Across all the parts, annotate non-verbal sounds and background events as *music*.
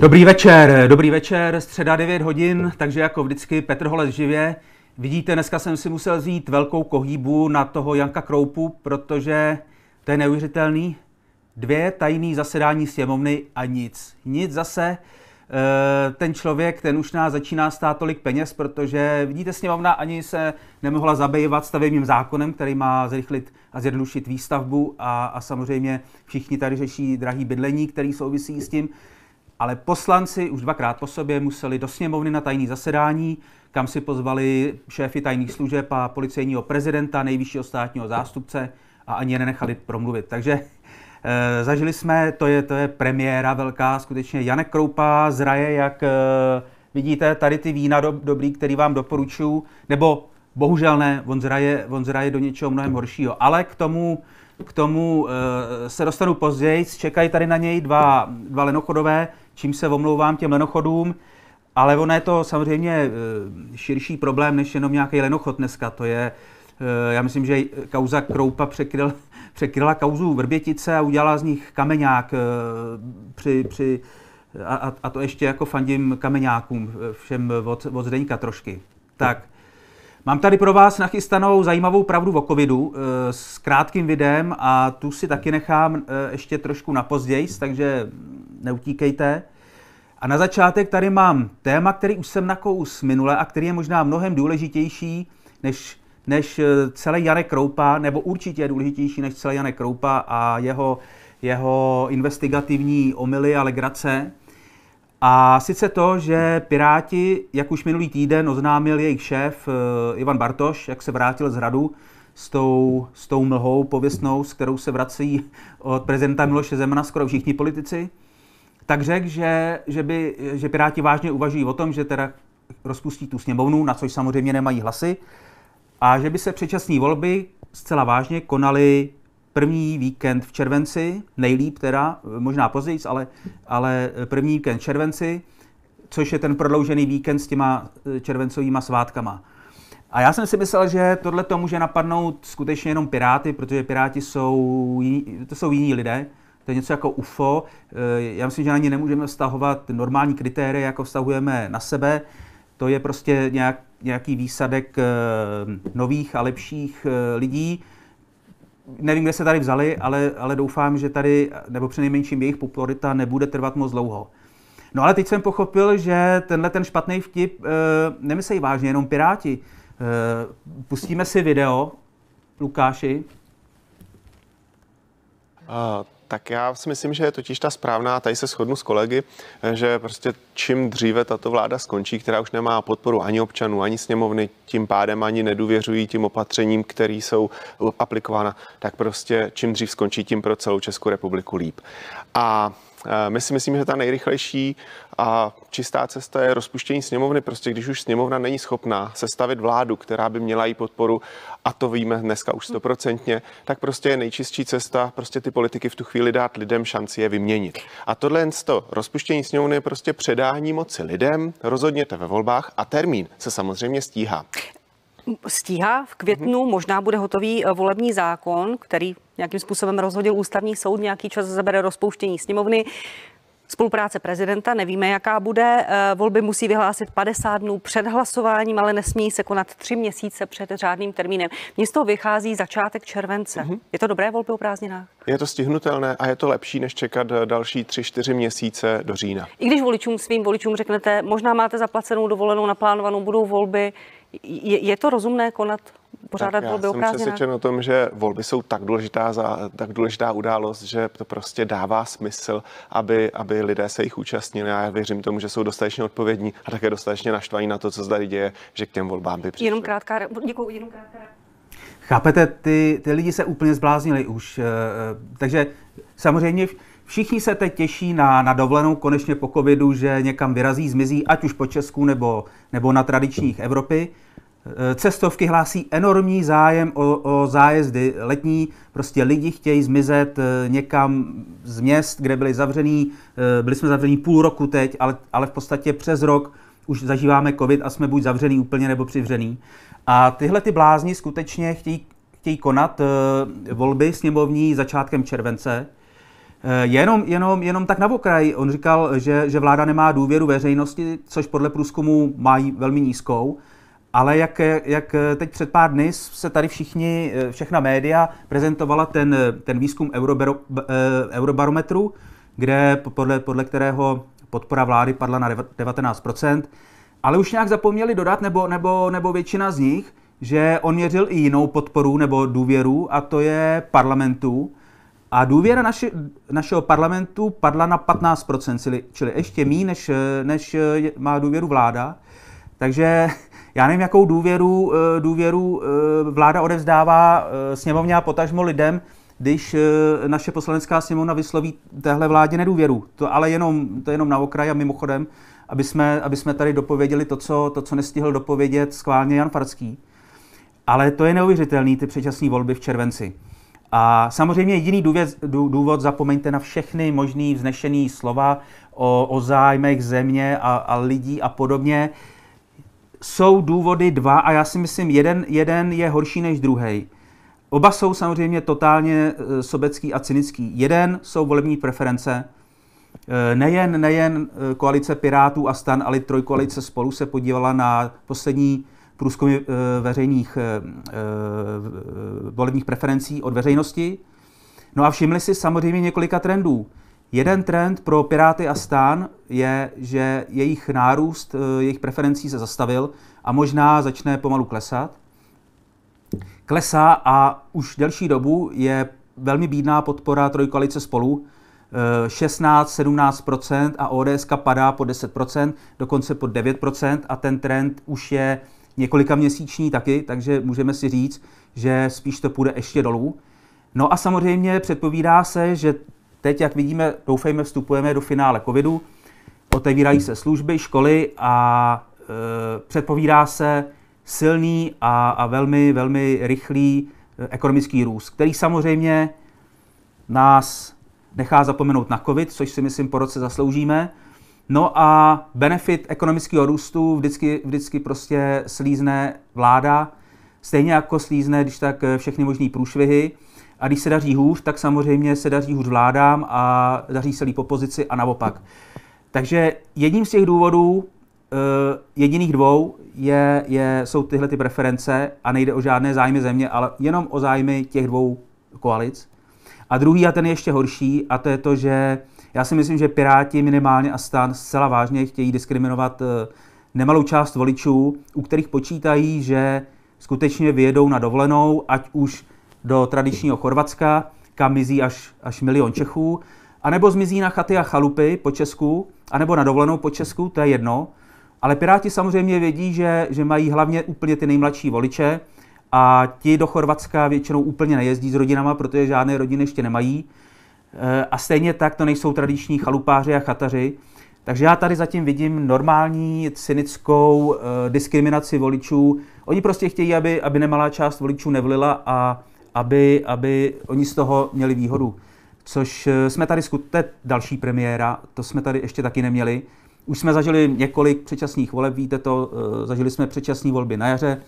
Dobrý večer, dobrý večer, středa 9 hodin, takže jako vždycky Petr Holec živě. Vidíte, dneska jsem si musel vzít velkou kohýbu na toho Janka Kroupu, protože to je neuvěřitelný. Dvě tajný zasedání sněmovny a nic. Nic zase. Eh, ten člověk, ten už nás začíná stát tolik peněz, protože vidíte, sněmovna ani se nemohla zabývat stavebním zákonem, který má zrychlit a zjednodušit výstavbu a, a samozřejmě všichni tady řeší drahý bydlení, který souvisí s tím ale poslanci už dvakrát po sobě museli do sněmovny na tajný zasedání, kam si pozvali šéfy tajných služeb a policejního prezidenta, nejvyššího státního zástupce a ani je nenechali promluvit. Takže e, zažili jsme, to je, to je premiéra velká, skutečně Janek Kroupa zraje, jak e, vidíte tady ty vína do, dobrý, který vám doporučuju, nebo bohužel ne, on zraje, on zraje do něčeho mnohem horšího, ale k tomu k tomu e, se dostanu později. Čekají tady na něj dva, dva lenochodové čím se omlouvám těm lenochodům. Ale ono je to samozřejmě eh, širší problém než jenom nějaký lenochod dneska. To je, eh, já myslím, že kauza Kroupa překryl, *laughs* překryla kauzu Vrbětice a udělala z nich kameňák eh, při, při a, a to ještě jako fandím kameňákům, všem od, od Zdeňka trošky. Tak. Mám tady pro vás nachystanou zajímavou pravdu o covidu eh, s krátkým videem a tu si taky nechám eh, ještě trošku na později, takže neutíkejte. A na začátek tady mám téma, který už jsem nakous minule a který je možná mnohem důležitější než, než eh, celý Janek Kroupa, nebo určitě je důležitější než celý Janek Kroupa a jeho, jeho investigativní omily a legrace. A sice to, že Piráti, jak už minulý týden oznámil jejich šéf eh, Ivan Bartoš, jak se vrátil z hradu s tou, s tou mlhou pověstnou, s kterou se vrací od prezidenta Miloše Zemana skoro všichni politici, tak řekl, že, že, by, že Piráti vážně uvažují o tom, že teda rozpustí tu sněmovnu, na což samozřejmě nemají hlasy, a že by se předčasné volby zcela vážně konaly první víkend v červenci, nejlíp teda, možná později, ale, ale první víkend v červenci, což je ten prodloužený víkend s těma eh, červencovými svátkama. A já jsem si myslel, že tohle to může napadnout skutečně jenom Piráty, protože Piráti jsou, jiní, to jsou jiní lidé, to je něco jako UFO. Eh, já myslím, že na ně nemůžeme vztahovat normální kritérie, jako vztahujeme na sebe. To je prostě nějak, nějaký výsadek eh, nových a lepších lidí, nevím, kde se tady vzali, ale, ale doufám, že tady, nebo přinejmenším jejich popularita nebude trvat moc dlouho. No ale teď jsem pochopil, že tenhle ten špatný vtip e, eh, nemyslí vážně jenom Piráti. E, pustíme si video, Lukáši. A tak já si myslím, že je totiž ta správná, tady se shodnu s kolegy, eh, že prostě čím dříve tato vláda skončí, která už nemá podporu ani občanů, ani sněmovny, tím pádem ani nedůvěřují tím opatřením, které jsou aplikována, tak prostě čím dřív skončí, tím pro celou Českou republiku líp. A Eh, my si myslíme, že ta nejrychlejší a čistá cesta je rozpuštění sněmovny. Prostě když už sněmovna není schopná sestavit vládu, která by měla její podporu, a to víme dneska už stoprocentně, tak prostě je nejčistší cesta prostě ty politiky v tu chvíli dát lidem šanci je vyměnit. A tohle to rozpuštění sněmovny je prostě předání moci lidem, rozhodněte ve volbách a termín se samozřejmě stíhá stíhá v květnu, možná bude hotový eh, volební zákon, který nějakým způsobem rozhodil ústavní soud, nějaký čas zabere rozpouštění sněmovny. Spolupráce prezidenta, nevíme, jaká bude. Eh, volby musí vyhlásit 50 dnů před hlasováním, ale nesmí se konat tři měsíce před řádným termínem. Mně z toho vychází začátek července. Mm-hmm. Je to dobré volby o prázdninách? Je to stihnutelné a je to lepší, než čekat další 3-4 měsíce do října. I když voličům svým voličům řeknete, možná máte zaplacenou dovolenou, naplánovanou budou volby, je, je to rozumné konat pořádat volby já jsem přesvědčen o tom, že volby jsou tak důležitá, za, tak důležitá událost, že to prostě dává smysl, aby, aby lidé se jich účastnili. Já věřím tomu, že jsou dostatečně odpovědní a také dostatečně naštvaní na to, co zde děje, že k těm volbám by přišli. Jenom krátká, děkuji, jenom krátká. Chápete, ty, ty lidi se úplně zbláznili už, eh, eh, takže samozřejmě Všichni se teď těší na, na dovolenou konečně po covidu, že někam vyrazí, zmizí, ať už po Česku nebo, nebo na tradičních Evropy. E, cestovky hlásí enormní zájem o, o zájezdy letní. Prostě lidi chtějí zmizet e, někam z měst, kde byli zavřený. E, byli jsme zavřený půl roku teď, ale, ale v podstatě přes rok už zažíváme covid a jsme buď zavřený úplně nebo přivřený. A tyhle ty blázni skutečně chtějí, chtějí konat volby sněmovní začátkem července. Eh, jenom, jenom, jenom tak na okraj, on říkal, že, že vláda nemá důvěru veřejnosti, což podle průzkumu mají velmi nízkou, ale jak, jak teď před pár dny se tady všichni, eh, všechna média prezentovala ten, ten výzkum Eurobero, eh, Eurobarometru, kde podle, podle kterého podpora vlády padla na 19%, ale už nějak zapomněli dodat, nebo, nebo, nebo většina z nich, že on měřil i jinou podporu nebo důvěru, a to je parlamentu, a důvěra naši, našeho parlamentu padla na 15%, čili, čili ještě méně, než, než má důvěru vláda. Takže *laughs* já nevím, jakou důvěru, eh, důvěru eh, vláda odevzdává eh, sněmovně a potažmo lidem, když naše poslanecká sněmovna vysloví téhle vládě nedůvěru. To ale jenom, to jenom na okraj a mimochodem, aby jsme, aby jsme tady dopověděli to co, to, co nestihl dopovědět schválně Jan Farský. Ale to je neuvěřitelný, ty předčasné volby v červenci. A samozřejmě jediný důvěd, důvod, zapomeňte na všechny možný vznešený slova o, o zájmech země a, a lidí a podobně. Jsou důvody dva a já si myslím, jeden, jeden je horší než druhý. Oba jsou samozřejmě totálně e, sobecký a cynický. Jeden jsou volební preference. E, nejen, nejen e, koalice Pirátů a stan, ale trojkoalice spolu se podívala na poslední průzkumy eh, veřejných eh, eh, volebních preferencí od veřejnosti. No a všimli si samozřejmě několika trendů. Jeden trend pro Piráty a stán je, že jejich nárůst, jejich preferencí se zastavil a možná začne pomalu klesat. Klesá a už delší dobu je velmi bídná podpora trojkoalice spolu, 16-17% a ODS padá po 10%, dokonce po 9% a ten trend už je několika měsíční taky, takže můžeme si říct, že spíš to půjde ještě dolů. No a samozřejmě předpovídá se, že teď, jak vidíme, doufejme, vstupujeme do finále covidu, otevírají se služby, školy a e, předpovídá se silný a, a velmi, velmi rychlý e, ekonomický růst, který samozřejmě nás nechá zapomenout na covid, což si myslím po roce zasloužíme, No a benefit ekonomického růstu vždycky, vždycky prostě slízne vláda, stejně jako slízne, když tak eh, všechny možné průšvihy. A když se daří hůř, tak samozřejmě se daří hůř vládám a daří se líp opozici a naopak. Takže jedním z těch důvodů, eh, jediných dvou, je, je, jsou tyhle ty preference a nejde o žádné zájmy země, ale jenom o zájmy těch dvou koalic. A druhý, a ten je ještě horší, a to je to, že já si myslím, že Piráti minimálně a stan zcela vážně chtějí diskriminovat eh, nemalou část voličů, u kterých počítají, že skutečně vyjedou na dovolenou, ať už do tradičního Chorvatska, kam mizí až, až milion Čechů, anebo zmizí na chaty a chalupy po Česku, anebo na dovolenou po Česku, to je jedno. Ale Piráti samozřejmě vědí, že, že mají hlavně úplně ty nejmladší voliče a ti do Chorvatska většinou úplně nejezdí s rodinama, protože žádné rodiny ještě nemají. Eh, a stejně tak to nejsou tradiční chalupáři a chataři. Takže já tady zatím vidím normální, cynickou eh, diskriminaci voličů. Oni prostě chtějí, aby, aby nemalá část voličů nevlila a aby, aby oni z toho měli výhodu. Což eh, jsme tady, skutečně další premiéra, to jsme tady ještě taky neměli. Už jsme zažili několik předčasných voleb, víte to, zažili jsme předčasné volby na jaře,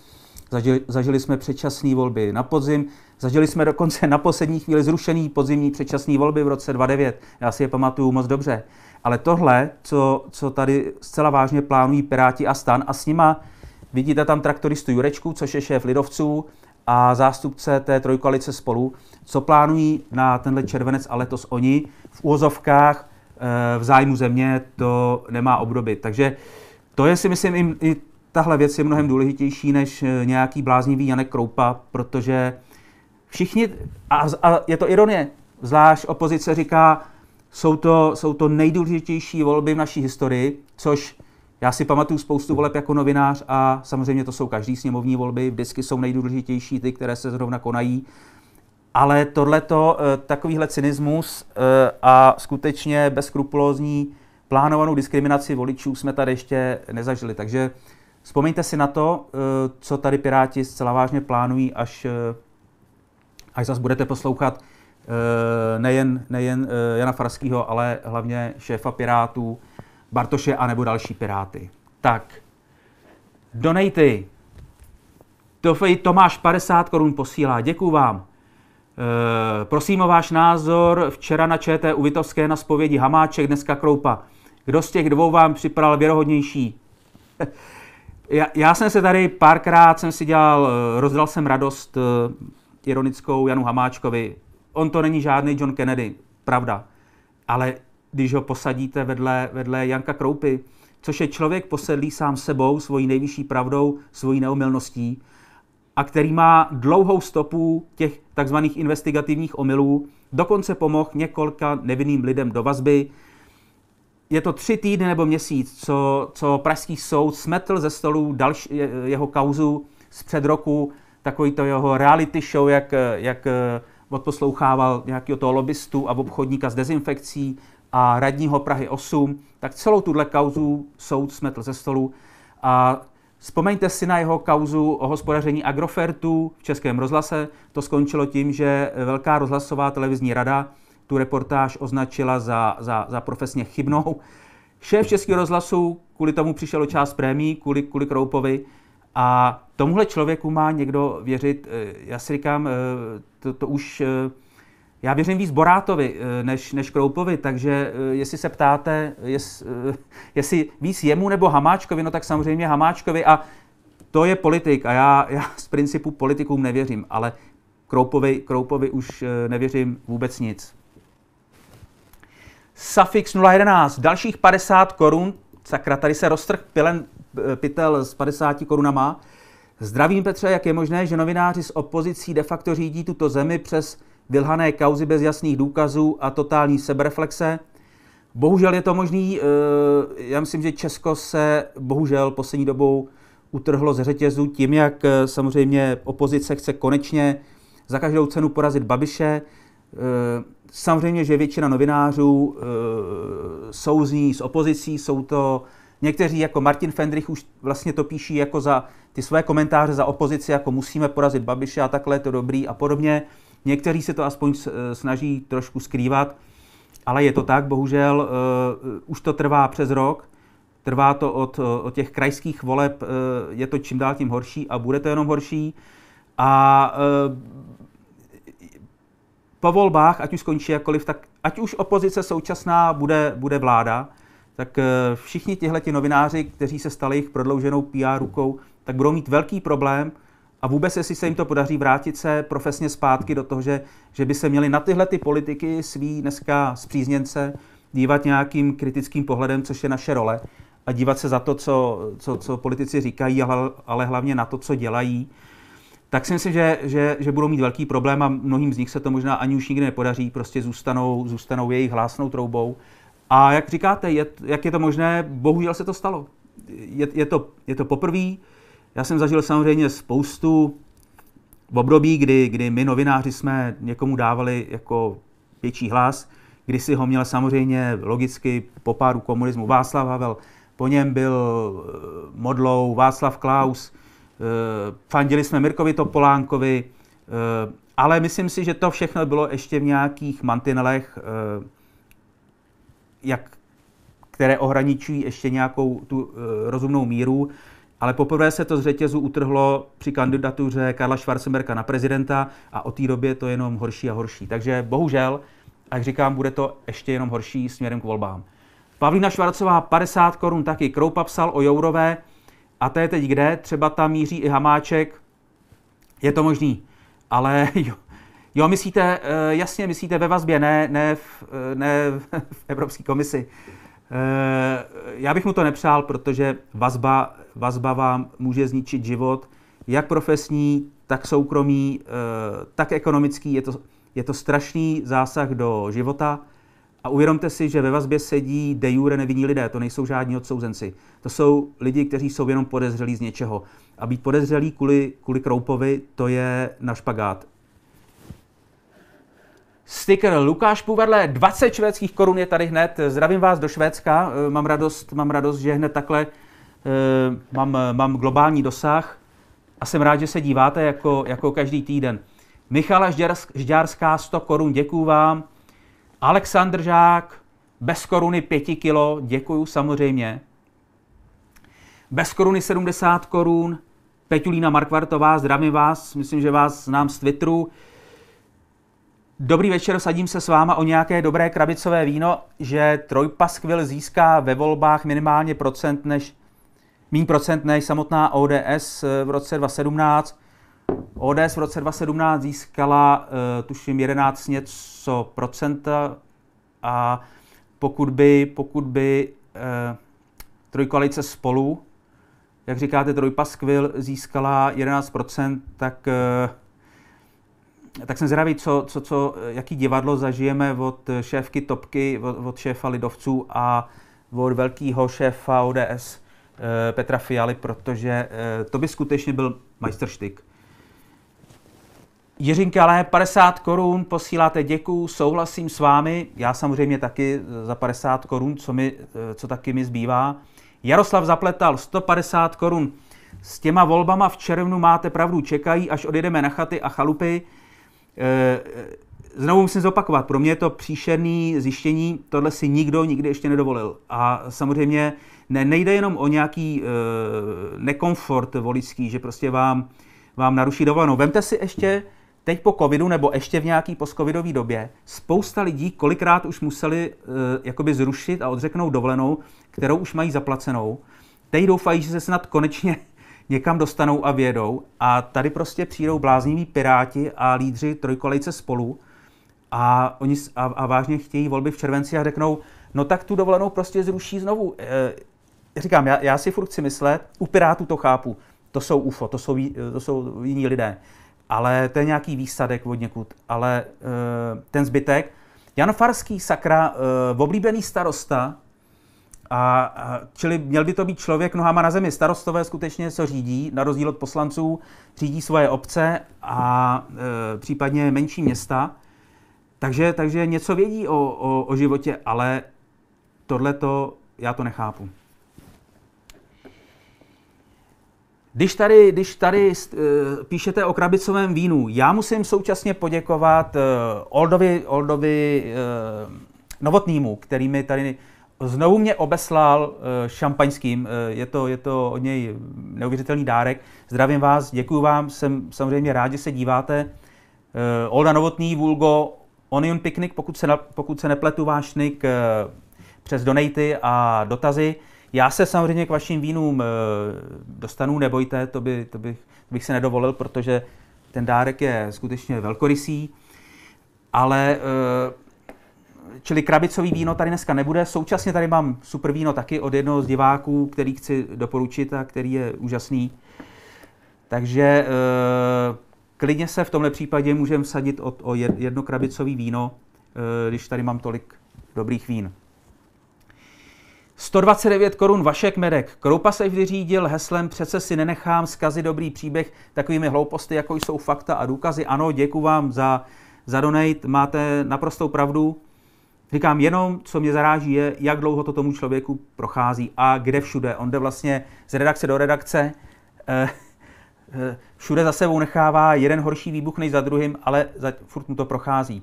zažili, zažili jsme předčasné volby na podzim, Zažili jsme dokonce na poslední chvíli zrušený podzimní předčasné volby v roce 2009. Já si je pamatuju moc dobře. Ale tohle, co, co tady zcela vážně plánují Piráti a stan a s nima vidíte tam traktoristu Jurečku, což je šéf Lidovců, a zástupce té trojkoalice spolu, co plánují na tenhle červenec a letos oni v úvozovkách eh, v zájmu země to nemá obdoby. Takže to je si myslím i tahle věc je mnohem důležitější než eh, nějaký bláznivý Janek Kroupa, protože všichni, a, a je to ironie, zvlášť opozice říká, jsou to, jsou to nejdůležitější volby v naší historii, což já si pamatuju spoustu voleb jako novinář a samozřejmě to jsou každý sněmovní volby, vždycky jsou nejdůležitější ty, které se zrovna konají. Ale tohleto, eh, takovýhle cynismus eh, a skutečně bezkrupulózní plánovanou diskriminaci voličů jsme tady ještě nezažili. Takže vzpomeňte si na to, eh, co tady Piráti zcela vážně plánují, až až zase budete poslouchat eh, nejen, nejen eh, Jana Farského, ale hlavně šéfa Pirátů, Bartoše a nebo další Piráty. Tak, donaty. Tofej Tomáš 50 korun posílá. Děkuju vám. E, prosím o váš názor. Včera na ČT u Vitovské na spovědi Hamáček, dneska Kroupa. Kdo z těch dvou vám připadal věrohodnější? *laughs* já, já jsem se tady párkrát jsem si dělal, rozdal jsem radost ironickou Janu Hamáčkovi. On to není žádný John Kennedy, pravda. Ale když ho posadíte vedle, vedle Janka Kroupy, což je člověk posedlý sám sebou, svojí nejvyšší pravdou, svojí neomylností, a který má dlouhou stopu těch takzvaných investigativních omylů, dokonce pomohl několika nevinným lidem do vazby. Je to tři týdny nebo měsíc, co, co Pražský soud smetl ze stolu další, jeho kauzu z před roku takový to jeho reality show, jak, jak eh, odposlouchával nějakého toho lobbystu a obchodníka s dezinfekcí a radního Prahy 8, tak celou tuhle kauzu soud smetl ze stolu. A vzpomeňte si na jeho kauzu o hospodaření Agrofertu v Českém rozhlase. To skončilo tím, že Velká rozhlasová televizní rada tu reportáž označila za, za, za profesně chybnou. Šéf Českého rozhlasu kvůli tomu přišel o část prémí, kvůli, kvůli Kroupovi, a tomuhle člověku má někdo věřit, eh, já si říkám, eh, to, to už, eh, já věřím víc Borátovi než, než Kroupovi, takže jestli se ptáte, jest, jestli víc jemu nebo Hamáčkovi, no tak samozřejmě Hamáčkovi a to je politik a já, já z principu politikům nevěřím, ale Kroupovi, Kroupovi už nevěřím vůbec nic. Suffix 011, dalších 50 korun, sakra, tady se roztrh pilen Eh, pytel s 50 korunama. Zdravím Petře, jak je možné, že novináři s opozicí de facto řídí tuto zemi přes vylhané kauzy bez jasných důkazů a totální sebereflexe? Bohužel je to možný, eh, já myslím, že Česko se bohužel poslední dobou utrhlo ze řetězu tím, jak eh, samozřejmě opozice chce konečně za každou cenu porazit Babiše. Samozřejmě, že většina novinářů souzní s opozicí, jsou to Někteří jako Martin Fendrich už vlastně to píší jako za ty své komentáře za opozici, jako musíme porazit Babiše a takhle je to dobrý a podobně. Někteří se to aspoň e, snaží trošku skrývat, ale je to tak, bohužel e, už to trvá přes rok, trvá to od, e, od těch krajských voleb, je to čím dál tím horší a bude to jenom horší. A po volbách, ať už skončí jakkoliv, tak ať už opozice současná bude, bude vláda, tak eh, všichni tihle novináři, kteří se stali jejich prodlouženou PR rukou, tak budou mít velký problém a vůbec, jestli se jim to podaří vrátit se profesně zpátky do toho, že, že by se měli na tyhle ty politiky svý dneska zpřízněnce dívat nějakým kritickým pohledem, což je naše role, a dívat se za to, co, co, co politici říkají, ale hlavně na to, co dělají, tak si myslím, že, že, že budou mít velký problém a mnohým z nich se to možná ani už nikdy nepodaří, prostě zůstanou, zůstanou jejich hlásnou troubou a jak říkáte, je, jak je to možné, bohužel se to stalo. Je, je to, je to poprvé. Já jsem zažil samozřejmě spoustu v období, kdy, kdy my novináři jsme někomu dávali jako větší hlas, kdy si ho měl samozřejmě logicky po páru komunismu Václav Havel, po něm byl eh, modlou Václav Klaus, eh, fandili jsme Mirkovi Topolánkovi, eh, ale myslím si, že to všechno bylo ještě v nějakých mantinelech jak, které ohraničují ještě nějakou tu eh, rozumnou míru. Ale poprvé se to z řetězu utrhlo při kandidatuře Karla Schwarzenberka na prezidenta a od té doby je to jenom horší a horší. Takže bohužel, jak říkám, bude to ještě jenom horší směrem k volbám. Pavlína Švarcová 50 korun taky. Kroupa psal o Jourové a to je teď kde? Třeba tam míří i Hamáček. Je to možný. Ale *laughs* jo. Jo, myslíte, eh, jasně, myslíte ve vazbě, ne, ne, v, eh, ne v *laughs* Evropské komisi. Eh, já bych mu to nepřál, protože vazba, vazba vám může zničit život, jak profesní, tak soukromý, tak ekonomický. Je to, je to strašný zásah do života. A uvědomte si, že ve vazbě sedí de jure nevinní lidé, to nejsou žádní odsouzenci. To jsou lidi, kteří jsou jenom podezřelí z něčeho. A být podezřelí kvůli, kvůli Kroupovi, to je na špagát. Sticker Lukáš Puverle, 20 švédských korun je tady hned. Zdravím vás do Švédska, eh, mám radost, mám radost že hned takhle eh, mám, mám globální dosah a jsem rád, že se díváte jako, jako každý týden. Michala Žďárská, 100 korun, děkuju vám. Aleksandr Žák, bez koruny 5 kilo, děkuju samozřejmě. Bez koruny 70 korun, Petulína Markvartová, zdravím vás, myslím, že vás znám z Twitteru. Dobrý večer, sadím se s váma o nějaké dobré krabicové víno, že trojpaskvil získá ve volbách minimálně procent než, méně procent než samotná ODS eh, v roce 2017. ODS v roce 2017 získala, eh, tuším, 11 něco procenta a pokud by, pokud by eh, trojkoalice spolu, jak říkáte, trojpaskvil získala 11%, tak eh, tak jsem zvědavý, co, co, co, jaký divadlo zažijeme od šéfky Topky, od, od šéfa Lidovců a od velkého šéfa ODS eh, Petra Fialy, protože eh, to by skutečně byl majstrštyk. Jiřinka ale 50 korun, posíláte děku, souhlasím s vámi, já samozřejmě taky za 50 korun, co, mi, eh, co taky mi zbývá. Jaroslav zapletal 150 korun. S těma volbama v červnu máte pravdu, čekají, až odjedeme na chaty a chalupy. Eh, znovu musím zopakovat, pro mě je to příšerný zjištění, tohle si nikdo nikdy ještě nedovolil. A samozřejmě ne, nejde jenom o nějaký e, nekomfort voličský, že prostě vám, vám naruší dovolenou. Vemte si ještě teď po covidu nebo ještě v nějaký postcovidové době spousta lidí kolikrát už museli e, jakoby zrušit a odřeknout dovolenou, kterou už mají zaplacenou. Teď doufají, že se snad konečně někam dostanou a vědou. A tady prostě přijdou blázniví piráti a lídři trojkolejce spolu a, oni, a, a vážně chtějí volby v červenci a řeknou, no tak tu dovolenou prostě zruší znovu. E, říkám, já, já si furt chci myslet, u Pirátů to chápu, to jsou UFO, to jsou, e, to jsou jiní lidé, ale to je nějaký výsadek od někud, ale e, ten zbytek. Jan Farský, sakra, e, oblíbený starosta, a, a čili měl by to být člověk nohama na zemi. Starostové skutečně se řídí, na rozdíl od poslanců, řídí svoje obce a e, případně menší města. Takže, takže něco vědí o, o, o životě, ale tohle to já to nechápu. Když tady, když tady e, píšete o krabicovém vínu, já musím současně poděkovat e, Oldovi, Oldovi e, Novotnýmu, který mi tady Znovu mě obeslal eh, šampaňským, eh, je to, je to od něj neuvěřitelný dárek. Zdravím vás, děkuji vám, jsem samozřejmě rád, že se díváte. Eh, Olda Novotný, Vulgo, Onion Picnic, pokud se, na, pokud se nepletu váš nick přes donaty a dotazy. Já se samozřejmě k vašim vínům dostanu, nebojte, to, by, to bych, bych se nedovolil, protože ten dárek je skutečně velkorysý. Ale čili krabicový víno tady dneska nebude. Současně tady mám super víno taky od jednoho z diváků, který chci doporučit a který je úžasný. Takže eh, klidně se v tomhle případě můžeme sadit o, o jedno krabicový víno, eh, když tady mám tolik dobrých vín. 129 korun Vašek Medek. Kroupa se vždy řídil heslem přece si nenechám zkazy dobrý příběh takovými hlouposty, jako jsou fakta a důkazy. Ano, děkuji vám za, za donate, máte naprostou pravdu. Říkám jenom, co mě zaráží, je, jak dlouho to tomu člověku prochází a kde všude. On jde vlastně z redakce do redakce, eh, eh, všude za sebou nechává jeden horší výbuch než za druhým, ale za, furt mu to prochází.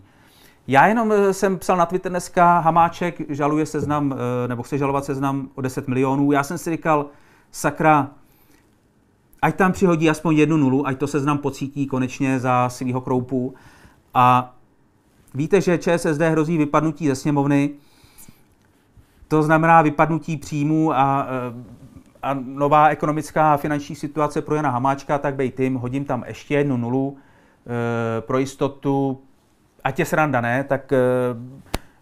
Já jenom eh, jsem psal na Twitter dneska, Hamáček žaluje seznam, eh, nebo chce žalovat seznam o 10 milionů. Já jsem si říkal, sakra, ať tam přihodí aspoň jednu nulu, ať to seznam pocítí konečně za svého kroupu. A Víte, že ČSSD hrozí vypadnutí ze sněmovny, to znamená vypadnutí příjmů a, eh, a nová ekonomická a finanční situace pro Jana Hamáčka, tak bej tým, hodím tam ještě jednu nulu e, pro jistotu, ať je sranda, ne, tak e,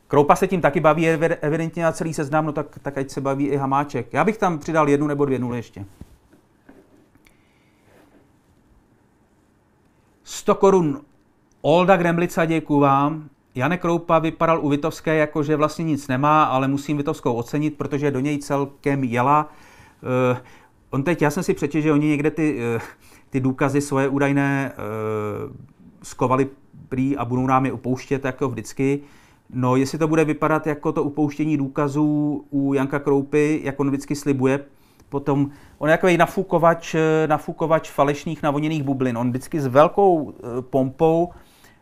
Kroupa se tím taky baví evidentně na celý seznam, no tak, tak ať se baví i Hamáček. Já bych tam přidal jednu nebo dvě nuly ještě. 100 korun Olda Gremlica, děkuji vám. Janek Kroupa vypadal u Vitovské jako, že vlastně nic nemá, ale musím Vitovskou ocenit, protože do něj celkem jela. Uh, on teď, já jsem si přečetl, že oni někde ty, uh, ty důkazy svoje údajné uh, eh, skovali prý a budou nám je upouštět jako vždycky. No, jestli to bude vypadat jako to upouštění důkazů u Janka Kroupy, jak on vždycky slibuje, potom on je takový nafukovač, nafukovač falešných navoněných bublin. On vždycky s velkou pompou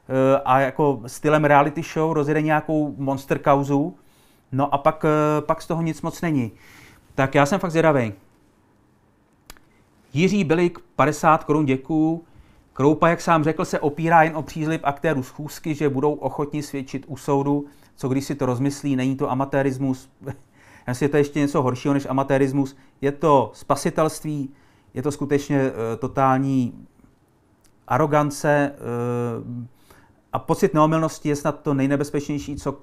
Eh, a jako stylem reality show rozjede nějakou monster kauzu, no a pak, eh, pak z toho nic moc není. Tak já jsem fakt zvědavý. Jiří Bilik, 50 korun děků. Kroupa, jak sám řekl, se opírá jen o přízliv aktérů schůzky, že budou ochotni svědčit u soudu, co když si to rozmyslí, není to amatérismus. si *laughs* je to ještě něco horšího než amatérismus, je to spasitelství, je to skutečně e, totální arogance, e, a pocit neomylnosti je snad to nejnebezpečnější, co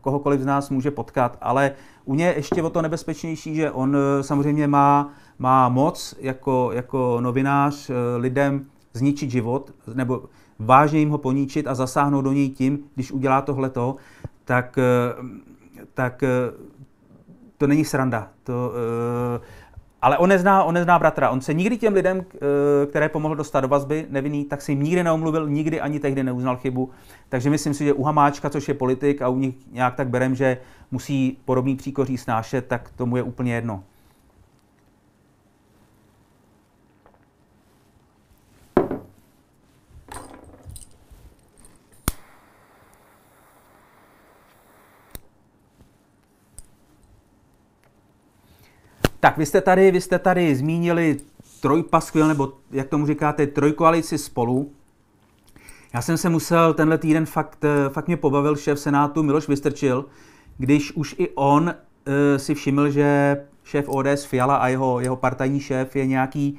kohokoliv z nás může potkat, ale u něj ještě o to nebezpečnější, že on eh, samozřejmě má, má moc jako, jako novinář eh, lidem zničit život, nebo vážně jim ho poníčit a zasáhnout do něj tím, když udělá tohleto, tak, eh, tak to není sranda. To, ale on nezná, on nezná bratra. On se nikdy těm lidem, eh, které pomohl dostat do vazby, nevinný, tak si jim nikdy neomluvil, nikdy ani tehdy neuznal chybu. Takže myslím si, že u Hamáčka, což je politik a u nich nějak tak berem, že musí podobný příkoří snášet, tak tomu je úplně jedno. Tak vy jste tady, vy jste tady zmínili trojpaskvil, nebo jak tomu říkáte, trojkoalici spolu. Já jsem se musel tenhle týden fakt, eh, fakt mě pobavil šéf Senátu Miloš Vystrčil, když už i on uh, si všiml, že šéf ODS Fiala a jeho, jeho partajní šéf je nějaký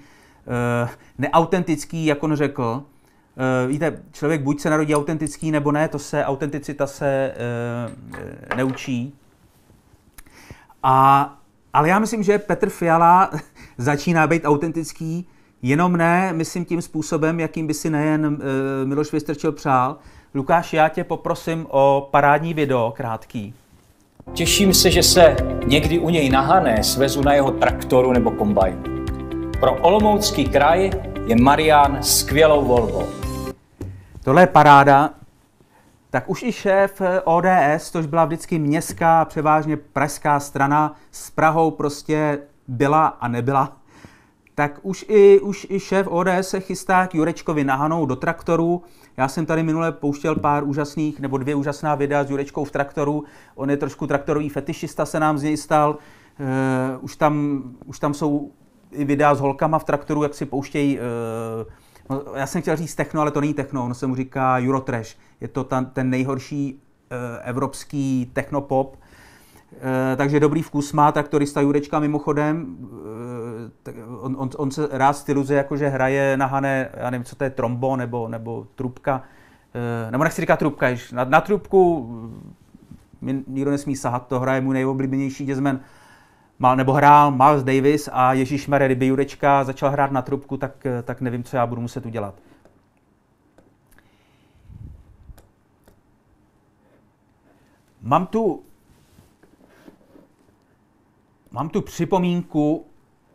uh, neautentický, jak on řekl. Uh, víte, člověk buď se narodí autentický, nebo ne, to se autenticita se uh, neučí. A ale já myslím, že Petr Fiala *laughs* začíná být autentický, jenom ne, myslím tím způsobem, jakým by si nejen eh, Miloš Vystrčil přál. Lukáš, já tě poprosím o parádní video, krátký. Těším se, že se někdy u něj nahané svezu na jeho traktoru nebo kombaj. Pro Olomoucký kraj je Marian skvělou volbou. Tohle je paráda tak už i šéf eh, ODS, tož byla vždycky městská, převážně pražská strana, s Prahou prostě byla a nebyla, tak už i, už i šéf ODS se chystá k Jurečkovi nahanou do traktoru. Já jsem tady minule pouštěl pár úžasných, nebo dvě úžasná videa s Jurečkou v traktoru. On je trošku traktorový fetišista, se nám z něj stal. Uh, už, tam, už tam jsou i videa s holkama v traktoru, jak si pouštějí uh, No, já jsem chtěl říct techno, ale to není techno, ono se mu říká Eurotrash. Je to ta, ten nejhorší uh, evropský technopop. Uh, eh, takže dobrý vkus má traktorista Jurečka mimochodem. Uh, on, on, on, se rád stylizuje, jakože hraje na hané, já nevím, co to je, trombo nebo, nebo trubka. Uh, nebo nechci říkat trubka, na, na trubku mm, mi nikdo nesmí sahat, to hraje můj nejoblíbenější jazzman má, nebo hrál Miles Davis a Ježíš Mare, kdyby Jurečka začal hrát na trubku, tak, eh, tak nevím, co já budu muset udělat. Mám tu, mám tu připomínku,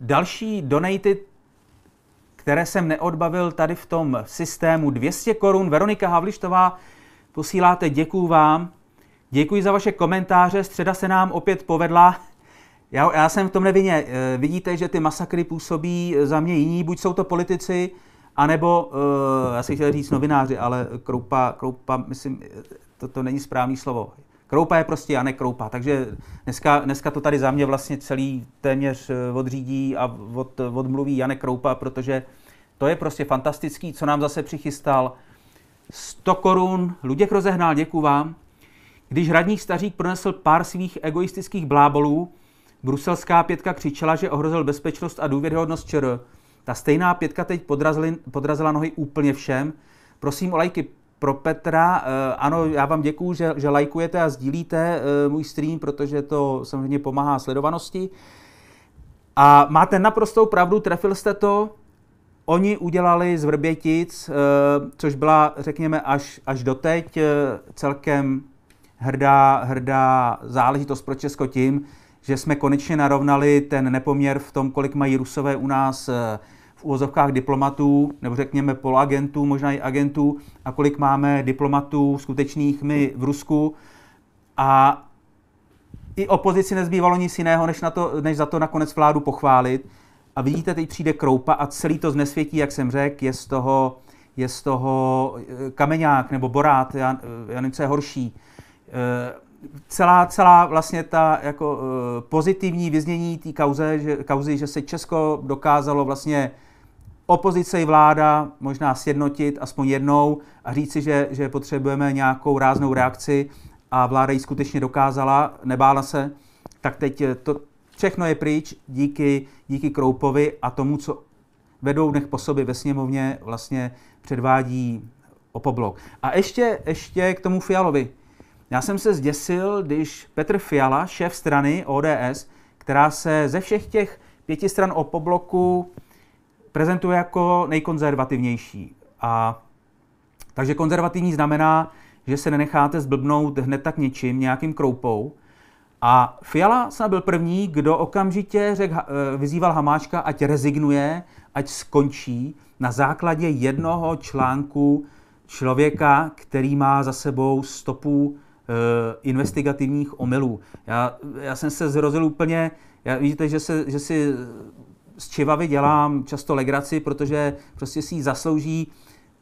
další donaty, které jsem neodbavil tady v tom systému. 200 korun, Veronika Havlištová, posíláte, děkuju vám. Děkuji za vaše komentáře, středa se nám opět povedla já, já jsem v tom nevině. Eh, vidíte, že ty masakry působí za mě jiní, buď jsou to politici, anebo, eh, já si chtěl říct novináři, ale Kroupa, Kroupa myslím, eh, to, to není správné slovo. Kroupa je prostě Janek Kroupa, takže dneska, dneska to tady za mě vlastně celý téměř odřídí a od, odmluví Janek Kroupa, protože to je prostě fantastický, co nám zase přichystal. 100 korun, Luděk rozehnal, děkuji vám. Když radní stařík pronesl pár svých egoistických blábolů, Bruselská pětka křičela, že ohrozil bezpečnost a důvěryhodnost ČR. Ta stejná pětka teď podrazili, podrazila nohy úplně všem. Prosím o lajky pro Petra. Eh, ano, já vám děkuju, že, že lajkujete a sdílíte eh, můj stream, protože to samozřejmě pomáhá sledovanosti. A máte naprostou pravdu, trefil jste to. Oni udělali z Vrbětic, eh, což byla, řekněme, až, až doteď celkem hrdá, hrdá záležitost pro Česko tím, že jsme konečně narovnali ten nepoměr v tom, kolik mají Rusové u nás eh, v úvozovkách diplomatů, nebo řekněme polagentů, možná i agentů, a kolik máme diplomatů skutečných my v Rusku. A i opozici nezbývalo nic jiného, než, na to, než za to nakonec vládu pochválit. A vidíte, teď přijde kroupa a celý to znesvětí, jak jsem řekl, je z toho, je z toho eh, kameňák nebo borát, já, eh, já nevím, co je horší. E, celá, celá vlastně ta jako eh, pozitivní vyznění té kauze, že, kauzy, že se Česko dokázalo vlastně opozice i vláda možná sjednotit aspoň jednou a říci, že, že potřebujeme nějakou ráznou reakci a vláda ji skutečně dokázala, nebála se, tak teď eh, to všechno je pryč díky, díky Kroupovi a tomu, co vedou dnech po sobě ve sněmovně, vlastně předvádí opoblok. A ještě, ještě k tomu Fialovi. Já jsem se zděsil, když Petr Fiala, šéf strany ODS, která se ze všech těch pěti stran pobloku prezentuje jako nejkonzervativnější. A, takže konzervativní znamená, že se nenecháte zblbnout hned tak něčím, nějakým kroupou. A Fiala snad byl první, kdo okamžitě řek, eh, vyzýval Hamáčka, ať rezignuje, ať skončí na základě jednoho článku člověka, který má za sebou stopu Eh, investigativních omylů. Já, já jsem se zrozil úplně, já, vidíte, že, se, že si z Čivavy dělám často legraci, protože prostě si ji zaslouží,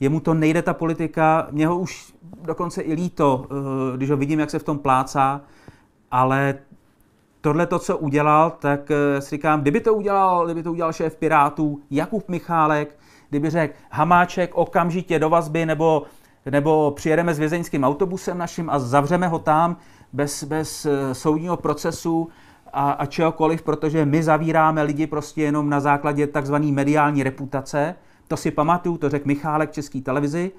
jemu to nejde ta politika, mě ho už dokonce i líto, eh, když ho vidím, jak se v tom plácá, ale tohle to, co udělal, tak eh, si říkám, kdyby to udělal, kdyby to udělal šéf Pirátů, Jakub Michálek, kdyby řekl Hamáček okamžitě do vazby, nebo nebo přijedeme s vězeňským autobusem naším a zavřeme ho tam bez, bez eh, soudního procesu a, a čehokoliv, protože my zavíráme lidi prostě jenom na základě takzvané mediální reputace. To si pamatuju, to řekl Michálek České televizi.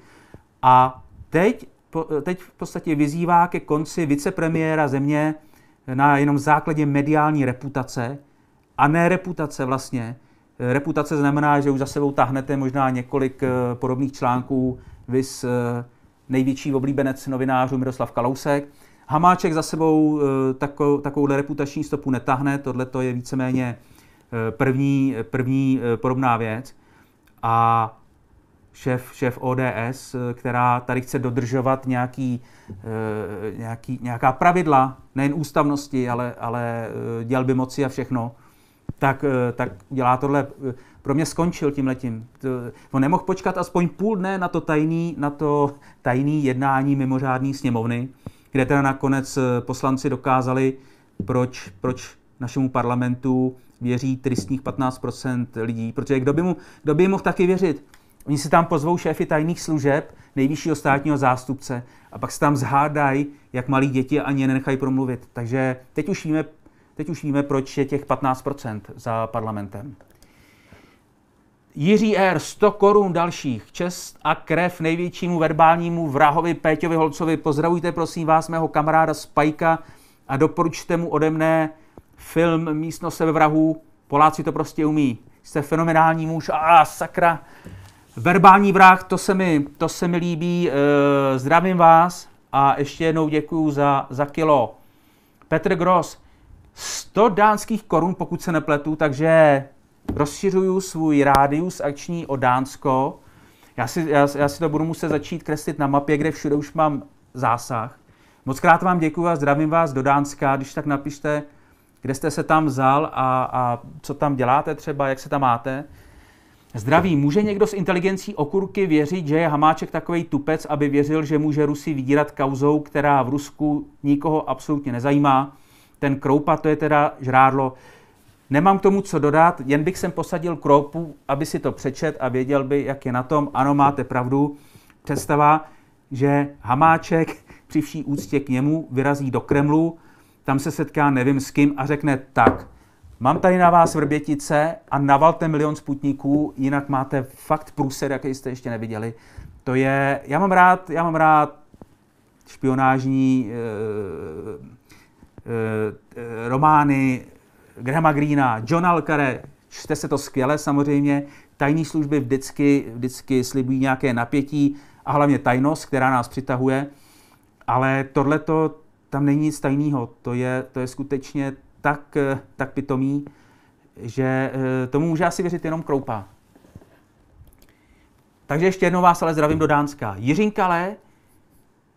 A teď, po, eh, teď v podstatě vyzývá ke konci vicepremiéra země eh, na jenom základě mediální reputace a ne reputace vlastně. Reputace znamená, že už za sebou tahnete možná několik podobných článků vys eh, největší oblíbenec novinářů Miroslav Kalousek. Hamáček za sebou eh, takovou, takovouhle reputační stopu netahne, tohle to je víceméně eh, první, první podobná věc. A šéf, šéf ODS, která tady chce dodržovat nějaký, nějaký, nějaká pravidla, nejen ústavnosti, ale, ale dělby moci a všechno, tak, tak dělá tohle pro mě skončil tím letím. On nemohl počkat aspoň půl dne na to tajný, na to tajný jednání mimořádné sněmovny, kde teda nakonec eh, poslanci dokázali, proč, proč našemu parlamentu věří tristních 15% lidí, protože kdo by, mu, kdo by jim mohl taky věřit? Oni si tam pozvou šéfy tajných služeb, nejvyššího státního zástupce a pak se tam zhádají, jak malí děti ani je nenechají promluvit. Takže teď už víme, teď už víme proč je těch 15% za parlamentem. Jiří R. 100 korun dalších. Čest a krev největšímu verbálnímu vrahovi Péťovi Holcovi. Pozdravujte prosím vás mého kamaráda Spajka a doporučte mu ode mne film Místno se vrahů. Poláci to prostě umí. Jste fenomenální muž. A ah, sakra. Verbální vrah, to se mi, to se mi líbí. E, zdravím vás a ještě jednou děkuju za, za kilo. Petr Gross, 100 dánských korun, pokud se nepletu, takže rozšiřuju svůj rádius akční o Dánsko. Já si, já, já si to budu muset začít kreslit na mapě, kde všude už mám zásah. Moc krát vám děkuji a zdravím vás do Dánska. Když tak napište, kde jste se tam vzal a, a co tam děláte třeba, jak se tam máte. Zdraví. Může někdo s inteligencí okurky věřit, že je Hamáček takový tupec, aby věřil, že může Rusy vydírat kauzou, která v Rusku nikoho absolutně nezajímá? Ten Kroupa, to je teda žrádlo. Nemám k tomu co dodat, jen bych sem posadil kropu, aby si to přečet a věděl by, jak je na tom. Ano, máte pravdu. Představa, že Hamáček při vší úctě k němu vyrazí do Kremlu, tam se setká nevím s kým a řekne tak, mám tady na vás vrbětice a navalte milion sputniků, jinak máte fakt průser, jaký jste ještě neviděli. To je, já mám rád, já mám rád špionážní e, e, romány, Grahama Greena, John Alcare, čte se to skvěle samozřejmě, tajné služby vždycky, vždycky slibují nějaké napětí a hlavně tajnost, která nás přitahuje, ale tohleto tam není nic tajného, to je, to je skutečně tak, tak pitomý, že eh, tomu může asi věřit jenom kroupa. Takže ještě jednou vás ale zdravím do Dánska. Lé,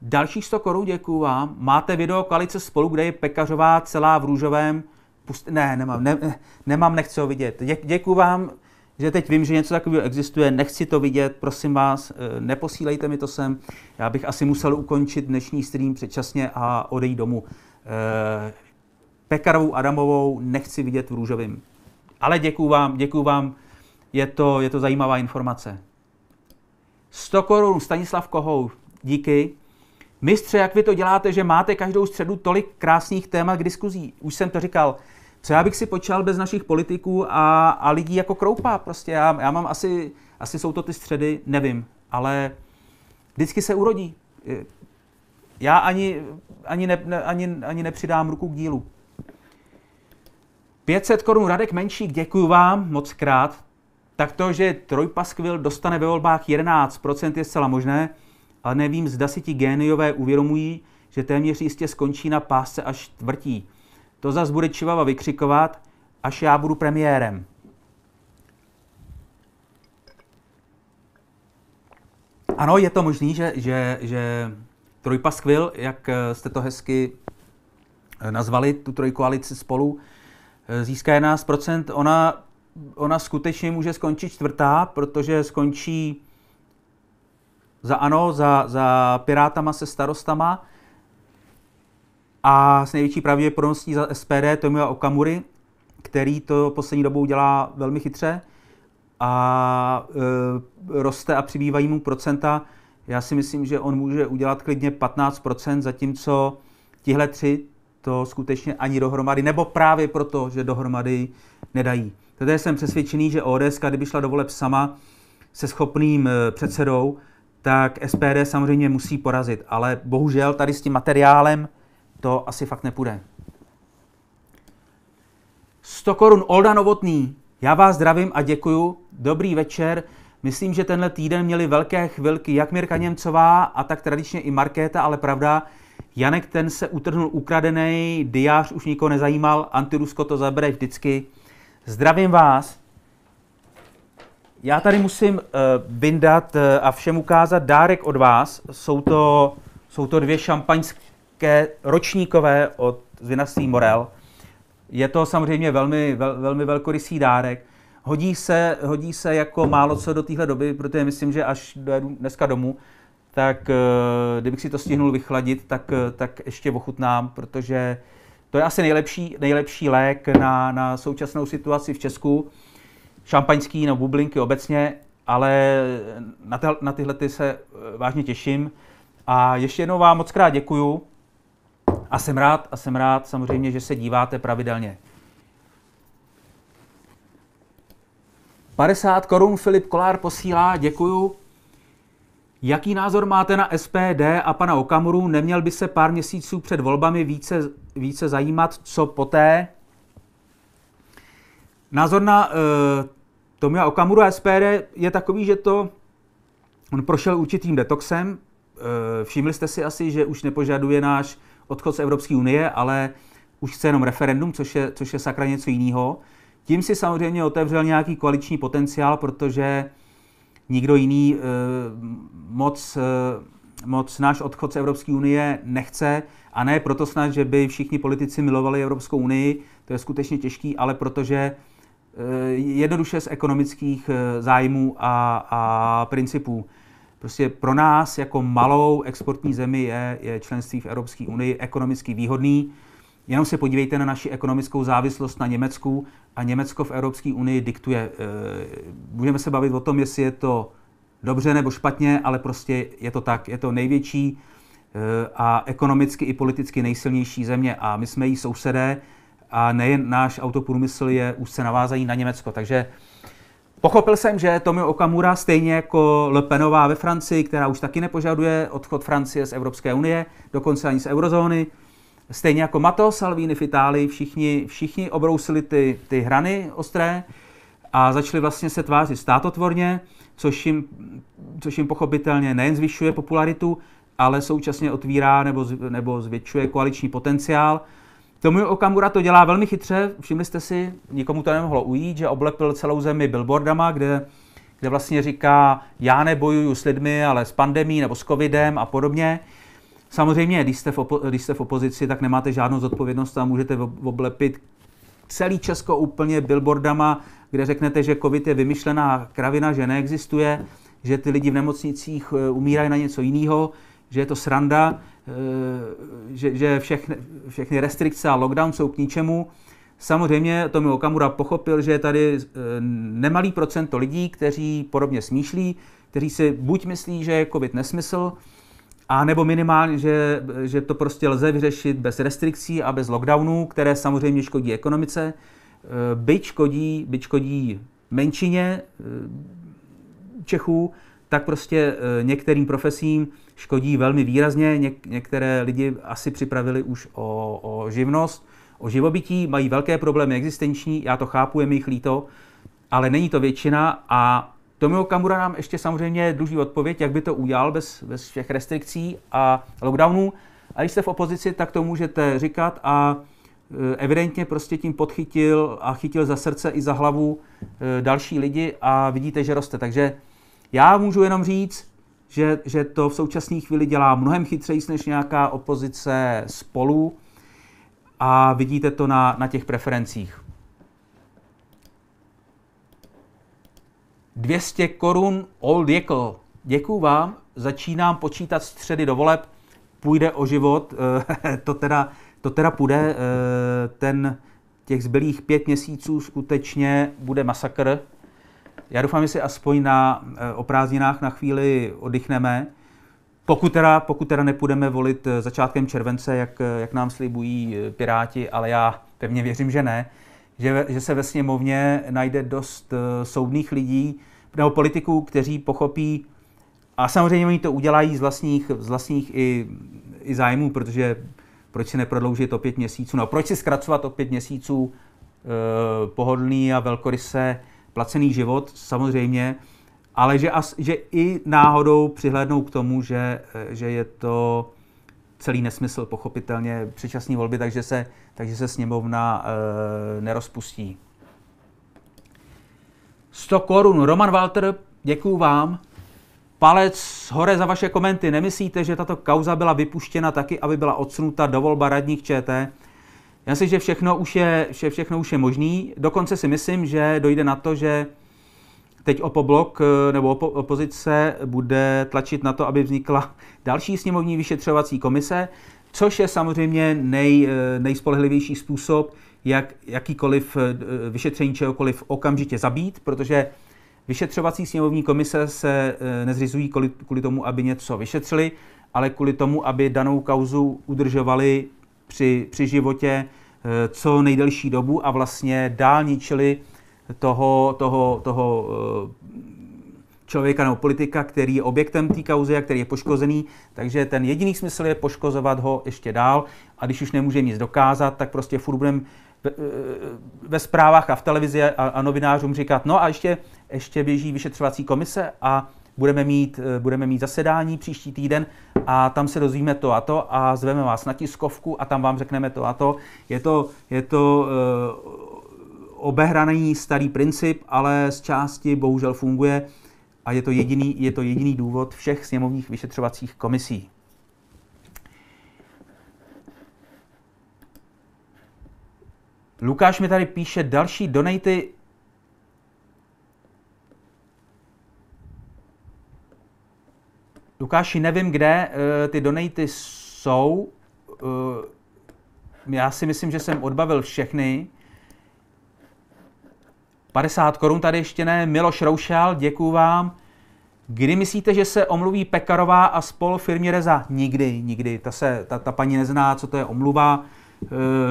dalších 100 korun děkuju vám. Máte video koalice spolu, kde je Pekařová celá v růžovém Pust, ne, nemám, ne, nemám, nechci ho vidět. Dě, děkuji vám, že teď vím, že něco takového existuje, nechci to vidět, prosím vás, eh, neposílejte mi to sem. Já bych asi musel ukončit dnešní stream předčasně a odejít domů. E, Pekarovou Adamovou nechci vidět v růžovém. Ale děkuji vám, děkuji vám, je to, je to zajímavá informace. 100 korun Stanislav Kohou, díky. Mistře, jak vy to děláte, že máte každou středu tolik krásných témat k diskuzí? Už jsem to říkal. Co já bych si počal bez našich politiků a, a lidí jako kroupa? Prostě já, já mám asi, asi jsou to ty středy, nevím, ale vždycky se urodí. Já ani, ani, ne, ani, ani nepřidám ruku k dílu. 500 korun Radek Menšík, děkuji vám moc krát. Tak to, že trojpaskvil dostane ve volbách 11%, je zcela možné a nevím, zda si ti géniové uvědomují, že téměř jistě skončí na pásce až tvrtí. To zas bude Čivava vykřikovat, až já budu premiérem. Ano, je to možný, že, že, že trojpaskvil, jak eh, jste to hezky eh, nazvali, tu trojkoalici spolu, eh, získá 11%. Ona, ona skutečně může skončit čtvrtá, protože skončí za ANO, za, za Pirátama se starostama a s největší pravděpodobností za SPD Tomio Okamury, který to poslední dobou dělá velmi chytře a e, roste a přibývají mu procenta. Já si myslím, že on může udělat klidně 15%, zatímco tihle tři to skutečně ani dohromady, nebo právě proto, že dohromady nedají. Tedy jsem přesvědčený, že ODS, kdyby šla do voleb sama se schopným e, předsedou, tak SPD samozřejmě musí porazit. Ale bohužel tady s tím materiálem to asi fakt nepůjde. 100 korun Olda Novotný. Já vás zdravím a děkuju. Dobrý večer. Myslím, že tenhle týden měli velké chvilky jak Mirka Němcová a tak tradičně i Markéta, ale pravda, Janek ten se utrhnul ukradený, diář už nikoho nezajímal, antirusko to zabere vždycky. Zdravím vás. Já tady musím eh, vyndat eh, a všem ukázat dárek od vás. Jsou to, jsou to dvě šampaňské ročníkové od vinastý Morel. Je to samozřejmě velmi, vel, velmi velkorysý dárek. Hodí se, hodí se jako málo co do téhle doby, protože myslím, že až dojedu dneska domů, tak eh, kdybych si to stihnul vychladit, tak, tak ještě ochutnám, protože to je asi nejlepší, nejlepší lék na, na současnou situaci v Česku šampaňský nebo bublinky obecně, ale na, ty, na tyhle ty se eh, vážně těším. A ještě jednou vám moc krát děkuju a jsem rád, a jsem rád samozřejmě, že se díváte pravidelně. 50 korun Filip Kolár posílá, děkuju. Jaký názor máte na SPD a pana Okamuru? Neměl by se pár měsíců před volbami více, více zajímat, co poté? Názor na uh, Tomia Okamuru a SPD je takový, že to on prošel určitým detoxem. Uh, všimli jste si asi, že už nepožaduje náš odchod z Evropské unie, ale už chce jenom referendum, což je, což je sakra něco jiného. Tím si samozřejmě otevřel nějaký koaliční potenciál, protože nikdo jiný uh, moc, uh, moc náš odchod z Evropské unie nechce. A ne proto snad, že by všichni politici milovali Evropskou unii, to je skutečně těžký, ale protože uh, Eh, jednoduše z ekonomických eh, zájmů a, a principů. Prostě pro nás jako malou exportní zemi je, je členství v Evropské unii ekonomicky výhodný. Jenom se podívejte na naši ekonomickou závislost na Německu a Německo v Evropské unii diktuje. Můžeme eh, se bavit o tom, jestli je to dobře nebo špatně, ale prostě je to tak. Je to největší a ekonomicky i politicky nejsilnější země a my jsme jí sousedé a nejen náš autoprůmysl je se navázaný na Německo. Takže pochopil jsem, že Tomi Okamura, stejně jako Le Penová ve Francii, která už taky nepožaduje odchod Francie z Evropské unie, dokonce ani z eurozóny, stejně jako Matteo Salvini v Itálii, všichni, všichni obrousili ty, ty hrany ostré a začali vlastně se tvářit státotvorně, což jim, což jim pochopitelně nejen zvyšuje popularitu, ale současně otvírá nebo, nebo zvětšuje koaliční potenciál, Tomu Okamura to dělá velmi chytře, všimli jste si, nikomu to nemohlo ujít, že oblepil celou zemi billboardama, kde, kde vlastně říká, já nebojuju s lidmi, ale s pandemí nebo s covidem a podobně. Samozřejmě, když jste, v opo- když jste v opozici, tak nemáte žádnou zodpovědnost a můžete oblepit celý Česko úplně billboardama, kde řeknete, že covid je vymyšlená kravina, že neexistuje, že ty lidi v nemocnicích e, umírají na něco jiného, že je to sranda Eh, že, že všechny, všechny restrikce a lockdown jsou k ničemu. Samozřejmě Tomi Okamura pochopil, že je tady eh, nemalý procento lidí, kteří podobně smýšlí, kteří si buď myslí, že je covid nesmysl, a nebo minimálně, že, že to prostě lze vyřešit bez restrikcí a bez lockdownů, které samozřejmě škodí ekonomice, eh, byť škodí, byť škodí menšině Čechů, tak prostě některým profesím škodí velmi výrazně. Něk- některé lidi asi připravili už o, o živnost, o živobytí, mají velké problémy existenční, já to chápu, je mi jich líto, ale není to většina a Tomio Kamura nám ještě samozřejmě dluží odpověď, jak by to udělal bez, bez všech restrikcí a lockdownů. A když jste v opozici, tak to můžete říkat a e, evidentně prostě tím podchytil a chytil za srdce i za hlavu e, další lidi a vidíte, že roste. Takže já můžu jenom říct, že, že to v současné chvíli dělá mnohem chytřejší než nějaká opozice spolu a vidíte to na, na těch preferencích. 200 korun old Jekl. Děkuju vám, začínám počítat středy do voleb, půjde o život, eh, *laughs* to teda, to teda půjde, eh, ten těch zbylých pět měsíců skutečně bude masakr. Já doufám, že si aspoň na, eh, o prázdninách na chvíli oddychneme. Pokud teda, pokud teda nepůjdeme volit eh, začátkem července, jak, eh, jak nám slibují Piráti, ale já pevně věřím, že ne, že, že se ve sněmovně najde dost soudných lidí nebo politiků, kteří pochopí, a samozřejmě oni to udělají z vlastních, z vlastních i, i zájmů, protože proč si neprodloužit o pět měsíců, no proč si zkracovat o pět měsíců eh, pohodlný a velkoryse eh, placený život samozřejmě, ale že, as, že i náhodou přihlédnou k tomu, že, eh, že je to celý nesmysl, pochopitelně předčasné volby, takže se, takže se sněmovna e, nerozpustí. 100 korun. Roman Walter, děkuju vám. Palec hore za vaše komenty. Nemyslíte, že tato kauza byla vypuštěna taky, aby byla odsunuta do volba radních ČT? Já si, že všechno už je, že všechno už je možný. Dokonce si myslím, že dojde na to, že teď opoblok nebo opo- opozice bude tlačit na to, aby vznikla *laughs* další sněmovní vyšetřovací komise, což je samozřejmě nej, nejspolehlivější způsob, jak jakýkoliv eh, vyšetření čehokoliv okamžitě zabít, protože vyšetřovací sněmovní komise se eh, nezřizují kvůli, kvůli tomu, aby něco vyšetřili, ale kvůli tomu, aby danou kauzu udržovali při, při životě eh, co nejdelší dobu a vlastně dál ničili toho, toho, toho eh, člověka nebo politika, který je objektem té kauzy a který je poškozený. Takže ten jediný smysl je poškozovat ho ještě dál a když už nemůže nic dokázat, tak prostě furt budeme eh, ve, zprávách a v televizi a, a novinářům říkat, no a ještě, ještě běží vyšetřovací komise a budeme mít, eh, budeme mít zasedání příští týden a tam se dozvíme to a to a zveme vás na tiskovku a tam vám řekneme to a to. Je to, je to eh, obehraný starý princip, ale z části bohužel funguje a je to jediný, je to jediný důvod všech sněmovních vyšetřovacích komisí. Lukáš mi tady píše další donaty Lukáši, nevím, kde eh, ty donaty jsou. Eh, já si myslím, že jsem odbavil všechny. 50 korun tady ještě ne. Miloš Roušal, děkuju vám. Kdy myslíte, že se omluví Pekarová a spol firmě Reza? Nikdy, nikdy. Ta, se, ta, ta paní nezná, co to je omluva.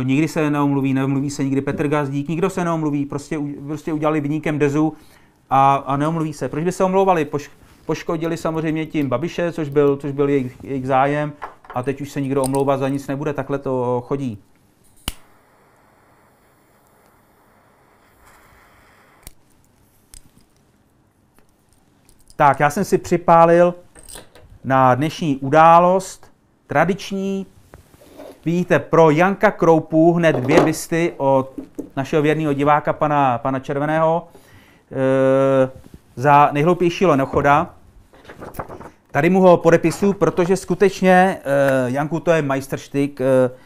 E, nikdy se neomluví, neomluví se nikdy Petr Gazdík, nikdo se neomluví. Prostě, prostě udělali vyníkem Dezu a, a neomluví se. Proč by se omlouvali? Poškodili samozřejmě tím Babiše, což byl, což byl jejich, jejich zájem a teď už se nikdo omlouvat za nic nebude, takhle to chodí. Tak, já jsem si připálil na dnešní událost tradiční. Vidíte, pro Janka Kroupu hned dvě bysty od našeho věrného diváka, pana, pana Červeného. E za nejhloupější lenochoda. Tady mu ho podepisu, protože skutečně, uh, Janku, to je majstrštyk. Uh,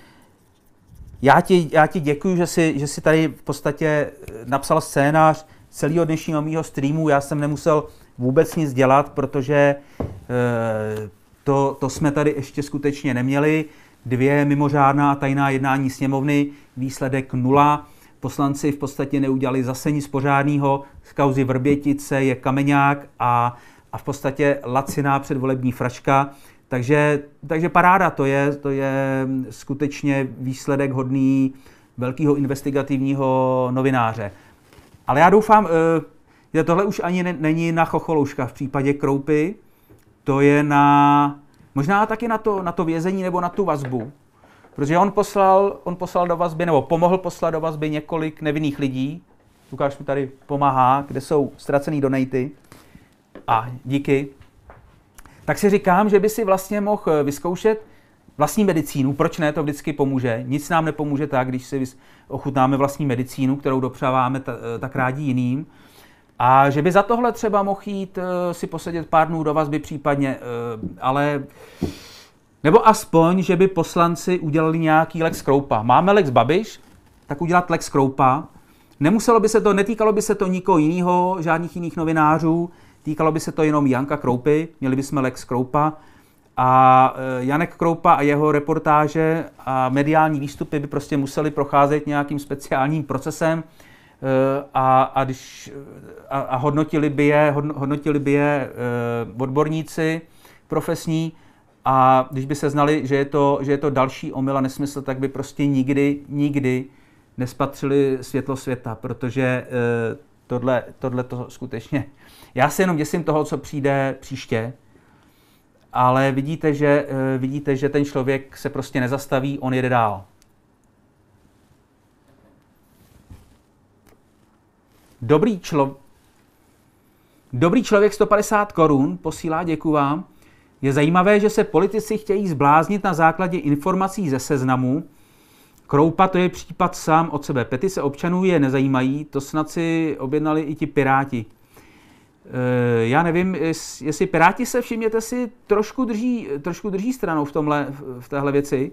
já ti, já ti děkuji, že jsi, že jsi tady v podstatě eh, napsal scénář celého dnešního mýho streamu. Já jsem nemusel vůbec nic dělat, protože uh, to, to jsme tady ještě skutečně neměli. Dvě mimořádná tajná jednání sněmovny, výsledek nula poslanci v podstatě neudělali zase nic pořádného. Z kauzy Vrbětice je Kameňák a, a v podstatě laciná předvolební fraška. Takže, takže paráda, to je, to je skutečně výsledek hodný velkého investigativního novináře. Ale já doufám, eh, že tohle už ani není na chocholouška v případě Kroupy, to je na, možná taky na to, na to vězení nebo na tu vazbu, Protože on poslal, on poslal do vazby, nebo pomohl poslat do vazby několik nevinných lidí. Lukáš mi tady pomáhá, kde jsou ztracený donaty. A díky. Tak si říkám, že by si vlastně mohl eh, vyzkoušet vlastní medicínu. Proč ne? To vždycky pomůže. Nic nám nepomůže tak, když si ochutnáme vlastní medicínu, kterou dopřáváme eh, tak rádi jiným. A že by za tohle třeba mohl jít eh, si posedět pár dnů do vazby případně, ale nebo aspoň, že by poslanci udělali nějaký lex Kroupa. Máme lex Babiš, tak udělat lex Kroupa. Nemuselo by se to, netýkalo by se to nikoho jiného, žádných jiných novinářů, týkalo by se to jenom Janka Kroupy, měli bychom lex Kroupa. A eh, Janek Kroupa a jeho reportáže a mediální výstupy by prostě museli procházet nějakým speciálním procesem eh, a, a, když, eh, a, a hodnotili by je, hodnotili by je odborníci profesní, a když by se znali, že je to, že je to další omyl a nesmysl, tak by prostě nikdy, nikdy nespatřili světlo světa, protože eh, tohle, tohle to skutečně... Já se jenom děsím toho, co přijde příště, ale vidíte že, eh, vidíte, že ten člověk se prostě nezastaví, on jede dál. Dobrý, člo... Dobrý člověk 150 korun posílá, děkuji vám. Je zajímavé, že se politici chtějí zbláznit na základě informací ze seznamu. Kroupa to je případ sám od sebe. Petice občanů je nezajímají, to snad si objednali i ti piráti. E, já nevím, jestli piráti se, všimněte si, trošku drží, trošku drží stranou v, tomhle, v téhle věci. E,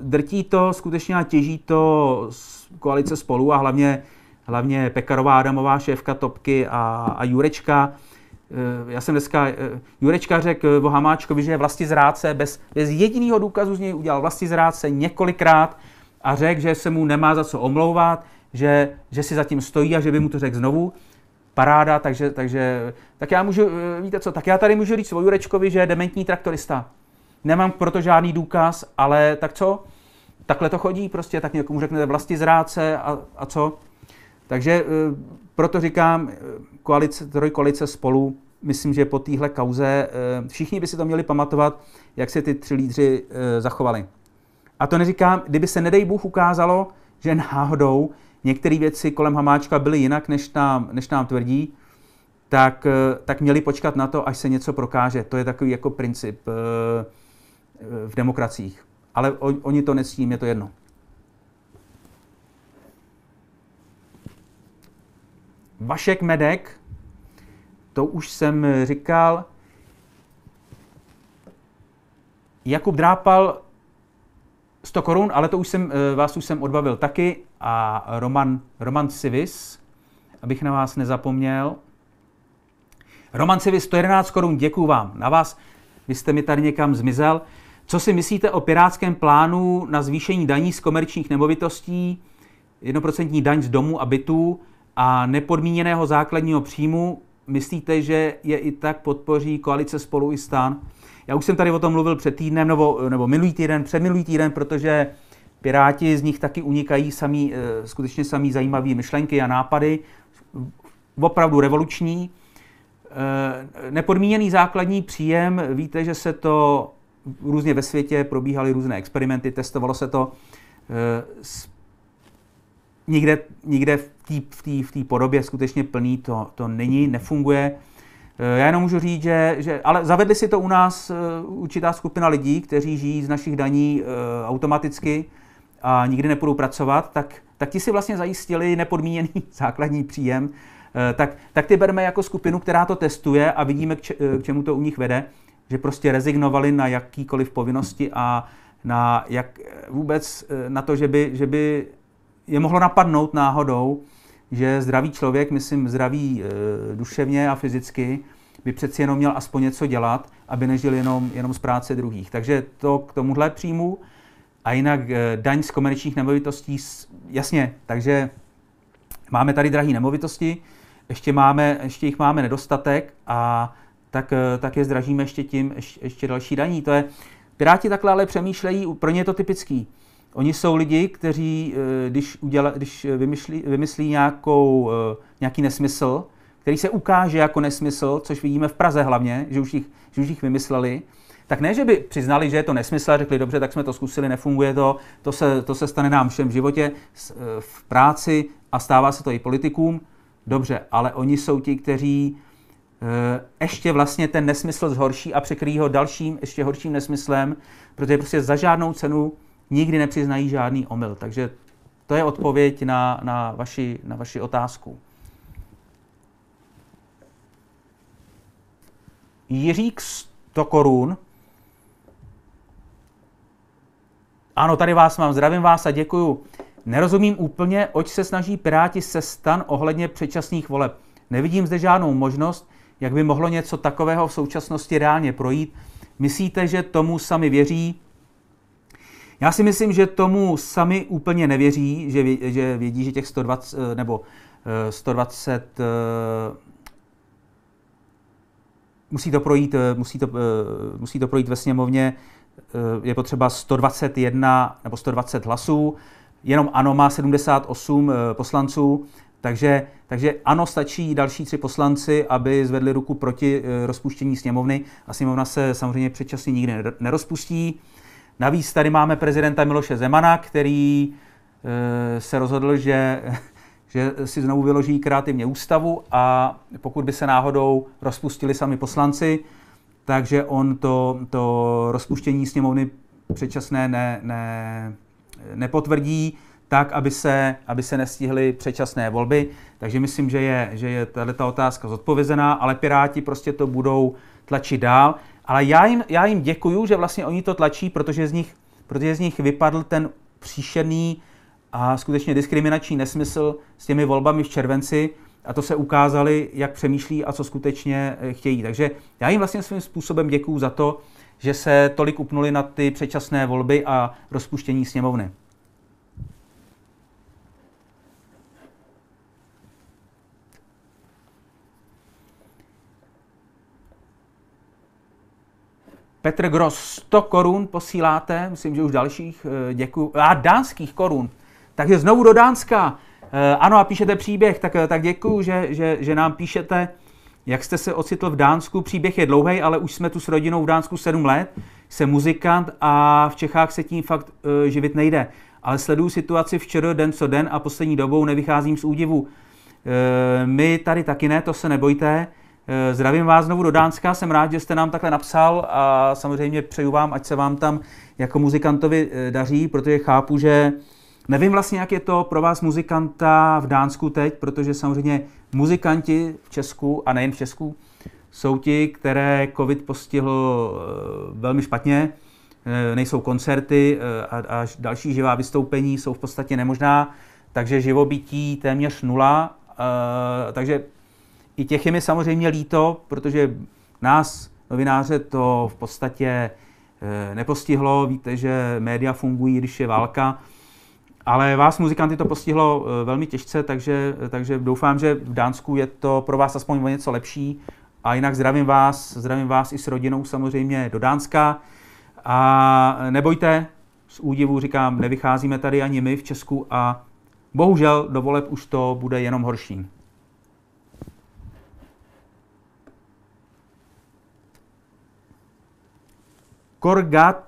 drtí to skutečně a těží to z koalice spolu a hlavně, hlavně Pekarová Adamová, šéfka Topky a, a Jurečka – Eh, já jsem dneska, eh, Jurečka řekl o Hamáčkovi, že je vlastní zrádce, bez, bez jediného důkazu z něj udělal vlastní zrádce několikrát a řekl, že se mu nemá za co omlouvat, že, že si zatím stojí a že by mu to řekl znovu. Paráda, takže, takže tak já můžu, eh, víte co, tak já tady můžu říct o Jurečkovi, že je dementní traktorista. Nemám proto žádný důkaz, ale tak co? Takhle to chodí prostě, tak někomu řeknete vlastní zrádce a, a co? Takže proto říkám, koalice, trojkoalice spolu, myslím, že po téhle kauze eh, všichni by si to měli pamatovat, jak se ty tři lídři eh, zachovali. A to neříkám, kdyby se nedej Bůh ukázalo, že náhodou některé věci kolem Hamáčka byly jinak, než nám, než nám tvrdí, tak, eh, tak měli počkat na to, až se něco prokáže. To je takový jako princip v demokraciích. Ale oni to nestím, je to jedno. Vašek Medek, to už jsem říkal. Jakub Drápal 100 korun, ale to už jsem, eh, vás už jsem odbavil taky. A Roman, Roman Civis, abych na vás nezapomněl. Roman Civis 111 korun, děkuju vám. Na vás, vy jste mi tady někam zmizel. Co si myslíte o pirátském plánu na zvýšení daní z komerčních nemovitostí, jednoprocentní daň z domu a bytů? a nepodmíněného základního příjmu, myslíte, že je i tak podpoří koalice spolu i stán? Já už jsem tady o tom mluvil před týdnem, nebo, nebo minulý týden, předminulý týden, protože Piráti z nich taky unikají samý, eh, skutečně samý zajímavé myšlenky a nápady, opravdu revoluční. Eh, nepodmíněný základní příjem, víte, že se to různě ve světě probíhaly různé experimenty, testovalo se to. Eh, nikde, nikde v té v v podobě skutečně plný to, to není, nefunguje. Eh, já jenom můžu říct, že, že ale zavedli si to u nás eh, určitá skupina lidí, kteří žijí z našich daní eh, automaticky a nikdy nepůjdou pracovat, tak, tak ti si vlastně zajistili nepodmíněný *laughs* základní příjem, tak, tak ty berme jako skupinu, která to testuje a vidíme, k, če, k čemu to u nich vede, že prostě rezignovali na jakýkoliv povinnosti a na jak vůbec na to, že by, že by je mohlo napadnout náhodou, že zdravý člověk, myslím zdravý e, duševně a fyzicky, by přeci jenom měl aspoň něco dělat, aby nežil jenom, jenom z práce druhých. Takže to k tomuhle příjmu. A jinak e, daň z komerčních nemovitostí, jasně, takže máme tady drahé nemovitosti, ještě, máme, ještě jich máme nedostatek a tak, eh, tak je zdražíme ještě tím, ještě, ještě další daní. To je, Piráti takhle ale přemýšlejí, pro ně je to typický. Oni jsou lidi, kteří, eh, když, uděla, když vymyslí, vymyslí nějakou, eh, nějaký nesmysl, který se ukáže jako nesmysl, což vidíme v Praze hlavně, že už jich, že už jich vymysleli, tak ne, že by přiznali, že je to nesmysl a řekli, dobře, tak jsme to zkusili, nefunguje to, to se, to se stane nám všem v životě, eh, v práci a stává se to i politikům. Dobře, ale oni jsou ti, kteří ještě vlastně ten nesmysl zhorší a překryjí ho dalším, ještě horším nesmyslem, protože prostě za žádnou cenu nikdy nepřiznají žádný omyl. Takže to je odpověď na, na, vaši, na vaši otázku. Jiřík 100 korun. Ano, tady vás mám, zdravím vás a děkuju. Nerozumím úplně, oč se snaží Piráti se stan ohledně předčasných voleb. Nevidím zde žádnou možnost, jak by mohlo něco takového v současnosti reálně projít. Myslíte, že tomu sami věří? Já si myslím, že tomu sami úplně nevěří, že, vě, že vědí, že těch 120 eh, nebo 120 eh, eh, musí to projít, musí to, musí to projít ve sněmovně, je potřeba 121 nebo 120 hlasů, jenom ANO má 78 poslanců, takže, takže ano, stačí další tři poslanci, aby zvedli ruku proti rozpuštění sněmovny a sněmovna se samozřejmě předčasně nikdy nerozpustí. Navíc tady máme prezidenta Miloše Zemana, který eh, se rozhodl, že, *laughs* že si znovu vyloží kreativně ústavu a pokud by se náhodou rozpustili sami poslanci, takže on to, to rozpuštění sněmovny předčasné ne, ne, nepotvrdí, tak, aby se, aby se nestihly předčasné volby. Takže myslím, že je, že je tato otázka zodpovězená, ale Piráti prostě to budou tlačit dál. Ale já jim, já jim děkuju, že vlastně oni to tlačí, protože z nich, protože z nich vypadl ten příšerný a skutečně diskriminační nesmysl s těmi volbami v červenci a to se ukázali, jak přemýšlí a co skutečně eh, chtějí. Takže já jim vlastně svým způsobem děkuju za to, že se tolik upnuli na ty předčasné volby a rozpuštění sněmovny. Petr Gross 100 korun posíláte, myslím, že už dalších, eh, děkuji. A dánských korun. Takže znovu do Dánska. Eh, ano, a píšete příběh, tak, eh, tak děkuji, že, že, že nám píšete, jak jste se ocitl v Dánsku. Příběh je dlouhý, ale už jsme tu s rodinou v Dánsku 7 let. Jsem muzikant a v Čechách se tím fakt uh, živit nejde. Ale sleduju situaci včera den co den a poslední dobou nevycházím z údivu. Uh, my tady taky ne, to se nebojte. Eh, zdravím vás znovu do Dánska, jsem rád, že jste nám takhle napsal a samozřejmě přeju vám, ať se vám tam jako muzikantovi eh, daří, protože chápu, že nevím vlastně, jak je to pro vás muzikanta v Dánsku teď, protože samozřejmě muzikanti v Česku a nejen v Česku jsou ti, které covid postihl eh, velmi špatně, nejsou koncerty a, další živá vystoupení jsou v podstatě nemožná, takže živobytí téměř nula, takže i těch je mi samozřejmě líto, protože nás, novináře, to v podstatě eh, nepostihlo. Víte, že média fungují, když je válka. Ale vás, muzikanty, to postihlo eh, velmi těžce, takže, takže doufám, že v Dánsku je to pro vás aspoň o něco lepší. A jinak zdravím vás, zdravím vás i s rodinou samozřejmě do Dánska. A nebojte, z údivu říkám, nevycházíme tady ani my v Česku a bohužel do voleb už to bude jenom horší. Korgat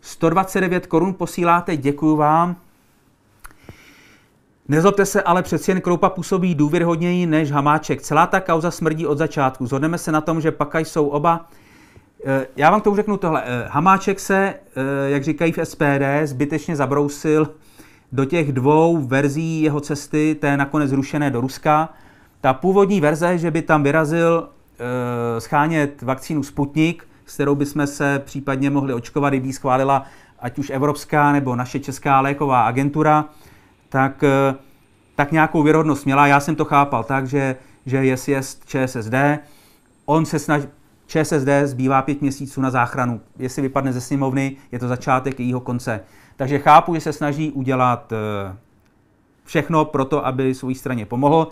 129 korun posíláte, děkuju vám. Nezlobte se, ale přeci jen Kroupa působí důvěrhodněji než Hamáček. Celá ta kauza smrdí od začátku. Zhodneme se na tom, že pak jsou oba... Eh, já vám to už řeknu tohle. Eh, Hamáček se, eh, jak říkají v SPD, zbytečně zabrousil do těch dvou verzí jeho cesty, té nakonec zrušené do Ruska. Ta původní verze, že by tam vyrazil schánět vakcínu Sputnik, s kterou bychom se případně mohli očkovat, kdyby schválila ať už Evropská nebo naše Česká léková agentura, tak, eh, tak nějakou věrohodnost měla. Já jsem to chápal tak, že, že jestli je ČSSD, on se snaží, ČSSD zbývá pět měsíců na záchranu. Jestli vypadne ze sněmovny, je to začátek jejího konce. Takže chápu, že se snaží udělat eh, všechno pro to, aby své straně pomohl.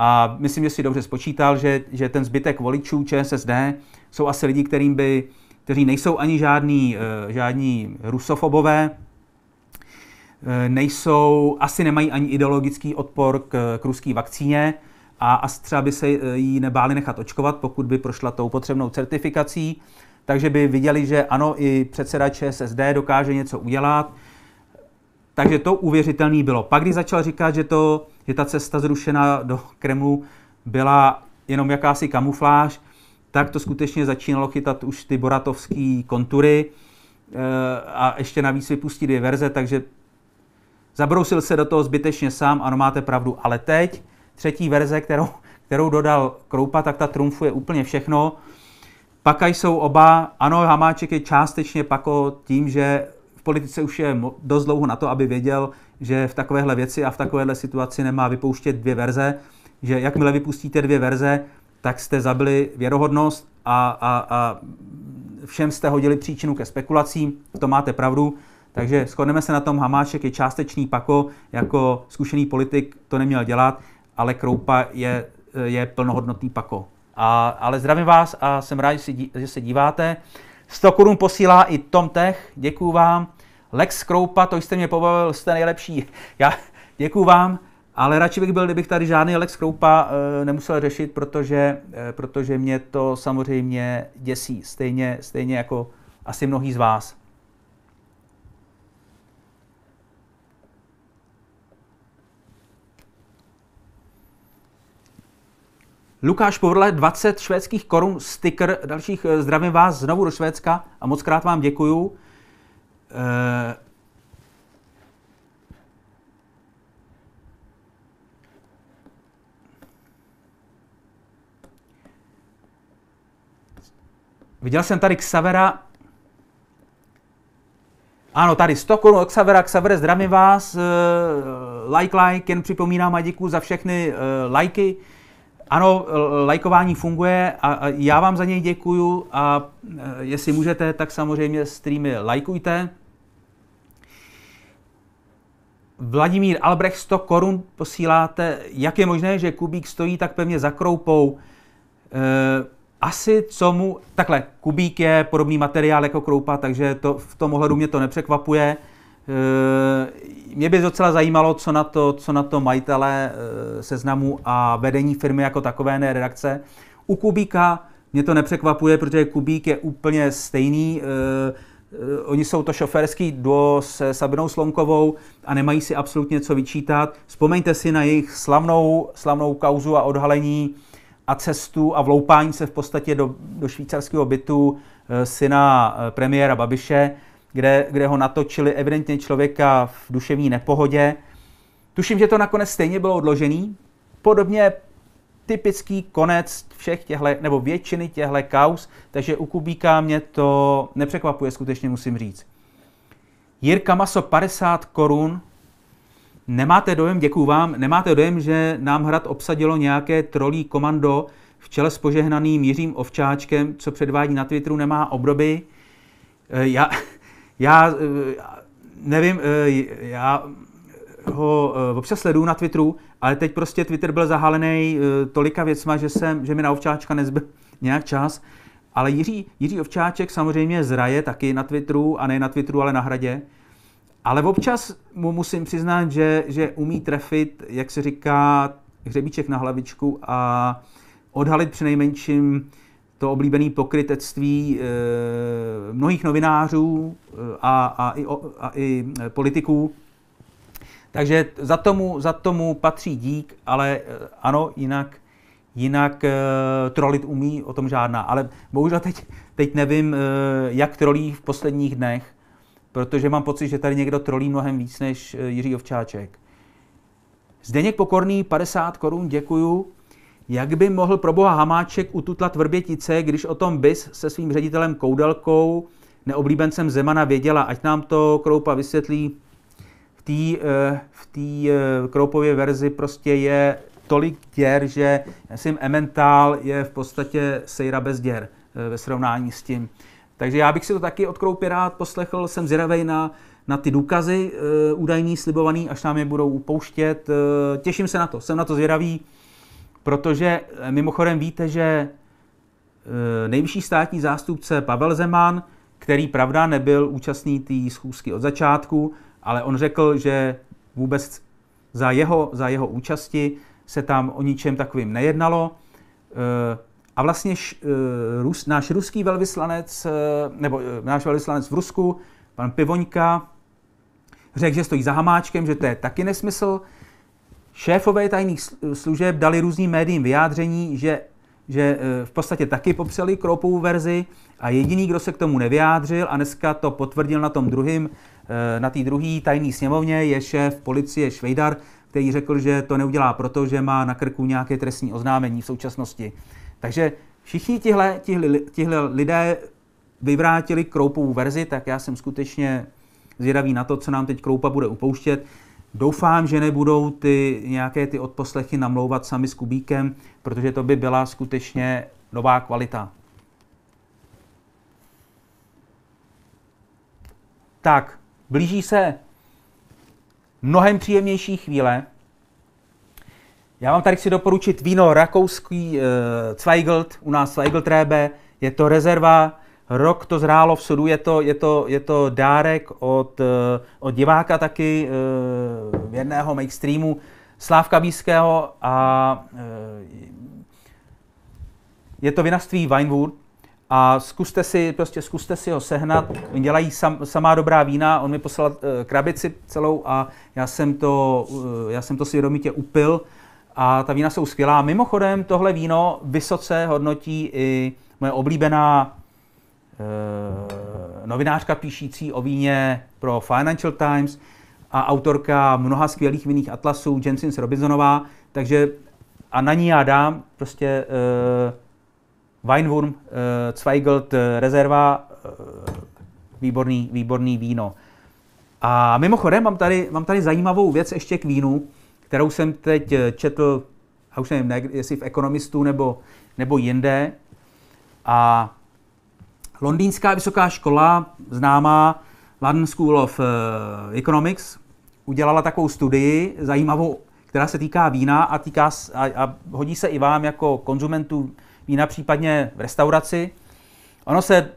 A myslím, že si dobře spočítal, že, že ten zbytek voličů ČSSD jsou asi lidi, kterým by, kteří nejsou ani žádní, eh, žádní rusofobové, eh, nejsou, asi nemají ani ideologický odpor k, k ruské vakcíně a, a třeba by se jí nebáli nechat očkovat, pokud by prošla tou potřebnou certifikací. Takže by viděli, že ano, i předseda ČSSD dokáže něco udělat. Takže to uvěřitelný bylo. Pak, když začal říkat, že to že ta cesta zrušená do Kremlu byla jenom jakási kamufláž, tak to skutečně začínalo chytat už ty boratovské kontury eh, a ještě navíc vypustí dvě verze, takže zabrousil se do toho zbytečně sám, ano, máte pravdu, ale teď třetí verze, kterou, kterou dodal Kroupa, tak ta trumfuje úplně všechno. Pakaj jsou oba, ano, Hamáček je částečně pako tím, že politice už je dost dlouho na to, aby věděl, že v takovéhle věci a v takovéhle situaci nemá vypouštět dvě verze, že jakmile vypustíte dvě verze, tak jste zabili věrohodnost a, a, a všem jste hodili příčinu ke spekulacím, to máte pravdu. Takže shodneme se na tom, Hamáček je částečný pako, jako zkušený politik to neměl dělat, ale Kroupa je, je plnohodnotný pako. A, ale zdravím vás a jsem rád, že se díváte. 100 korun posílá i Tom Tech, děkuju vám. Lex Kroupa, to jste mě pobavil, jste nejlepší. *laughs* Já děkuju vám, ale radši bych byl, kdybych tady žádný Lex Kroupa e, nemusel řešit, protože, e, protože mě to samozřejmě děsí, stejně, stejně jako asi mnohý z vás. Lukáš Povrle, 20 švédských korun, sticker, dalších eh, zdravím vás znovu do Švédska a moc krát vám děkuju. Uh, viděl jsem tady Xavera. Ano, tady 100 korun od Xavera. Xavere, zdravím vás. Uh, like, like, jen připomínám a děkuji za všechny uh, lajky. Like ano, lajkování funguje a já vám za něj děkuju a e, jestli můžete, tak samozřejmě streamy lajkujte. Vladimír Albrecht 100 korun posíláte. Jak je možné, že Kubík stojí tak pevně za kroupou? E, asi co mu... Takhle, Kubík je podobný materiál jako kroupa, takže to, v tom ohledu mě to nepřekvapuje. E, mě by docela zajímalo, co na to, co na to majitele eh, seznamu a vedení firmy jako takové, ne redakce. U Kubíka mě to nepřekvapuje, protože Kubík je úplně stejný. Eh, eh, oni jsou to šoférský duo se Sabinou Slonkovou a nemají si absolutně co vyčítat. Vzpomeňte si na jejich slavnou, slavnou kauzu a odhalení a cestu a vloupání se v podstatě do, do švýcarského bytu syna premiéra Babiše kde, kde ho natočili evidentně člověka v duševní nepohodě. Tuším, že to nakonec stejně bylo odložený. Podobně typický konec všech těhle, nebo většiny těhle kaus, takže u Kubíka mě to nepřekvapuje, skutečně musím říct. Jirka Maso 50 korun. Nemáte dojem, děkuju vám, nemáte dojem, že nám hrad obsadilo nějaké trolí komando v čele s požehnaným Jiřím Ovčáčkem, co předvádí na Twitteru, nemá obdoby. E, já, já eh, nevím, eh, já ho eh, občas sleduju na Twitteru, ale teď prostě Twitter byl zahalený tolika věcma, že, jsem, že mi na Ovčáčka nezbyl *laughs* nějak čas. Ale Jiří, Jiří Ovčáček samozřejmě zraje taky na Twitteru, a ne na Twitteru, ale na hradě. Ale občas mu musím přiznat, že, že umí trefit, jak se říká, hřebíček na hlavičku a odhalit přinejmenším nejmenším to oblíbené pokrytectví eh, mnohých novinářů eh, a, a, i, a i eh, politiků. Takže za tomu, za tomu patří dík, ale ano, jinak, jinak trolit umí, o tom žádná. Ale bohužel teď, teď nevím, jak trolí v posledních dnech, protože mám pocit, že tady někdo trolí mnohem víc než Jiří Ovčáček. Zdeněk Pokorný, 50 korun, děkuju. Jak by mohl pro boha Hamáček ututlat vrbětice, když o tom bys se svým ředitelem Koudelkou, neoblíbencem Zemana, věděla? Ať nám to Kroupa vysvětlí. V té eh, v eh, Kroupově verzi prostě je tolik děr, že jsem Emmental je v podstatě sejra bez děr eh, ve srovnání s tím. Takže já bych si to taky od Kroupy rád poslechl, jsem zvědavej na, na ty důkazy údajný, slibovaný, až nám je budou upouštět. těším se na to, jsem na to zvědavý protože eh, mimochodem víte, že eh, nejvyšší státní zástupce Pavel Zeman, který pravda nebyl účastný té schůzky od začátku, ale on řekl, že vůbec za jeho, za jeho účasti se tam o ničem takovým nejednalo. Eh, a vlastně rus, náš ruský velvyslanec, nebo náš velvyslanec v Rusku, pan Pivoňka, řekl, že stojí za Hamáčkem, že to je taky nesmysl, Šéfové tajných služeb dali různým médiím vyjádření, že, že eh, v podstatě taky popřeli kropou verzi a jediný, kdo se k tomu nevyjádřil a dneska to potvrdil na tom druhým, eh, na té druhé tajné sněmovně, je šéf policie Švejdar, který řekl, že to neudělá proto, že má na krku nějaké trestní oznámení v současnosti. Takže všichni tihle, tihle, tihle lidé vyvrátili Kroupovou verzi, tak já jsem skutečně zvědavý na to, co nám teď Kroupa bude upouštět. Doufám, že nebudou ty nějaké ty odposlechy namlouvat sami s Kubíkem, protože to by byla skutečně nová kvalita. Tak, blíží se mnohem příjemnější chvíle. Já vám tady chci doporučit víno rakouský e, Zweigelt, u nás Zweigelt Zweigeltrébe, je to rezerva Rok to zrálo v sudu, je to, je to, je to dárek od, eh, od diváka taky, eh, jedného mainstreamu, Slávka Bíského a eh, je to vinaství Vinewood a zkuste si, prostě zkuste si ho sehnat. Oni dělají sam, samá dobrá vína, on mi poslal krabici celou a já jsem to, já jsem to vědomitě upil a ta vína jsou skvělá. Mimochodem tohle víno vysoce hodnotí i moje oblíbená Eh, novinářka píšící o víně pro Financial Times a autorka mnoha skvělých vinných atlasů Jensen Robinsonová, takže a na ní já dám prostě uh, Weinwurm, uh, Zweigelt, uh, Rezerva, uh, výborný, výborný víno. A mimochodem mám tady, mám tady zajímavou věc ještě k vínu, kterou jsem teď četl, a už nevím, ne, jestli v Ekonomistu nebo, nebo jinde. A Londýnská vysoká škola, známá London School of eh, Economics, udělala takovou studii zajímavou, která se týká vína a, týká, a, a hodí se i vám jako konzumentů vína, případně v restauraci. Ono se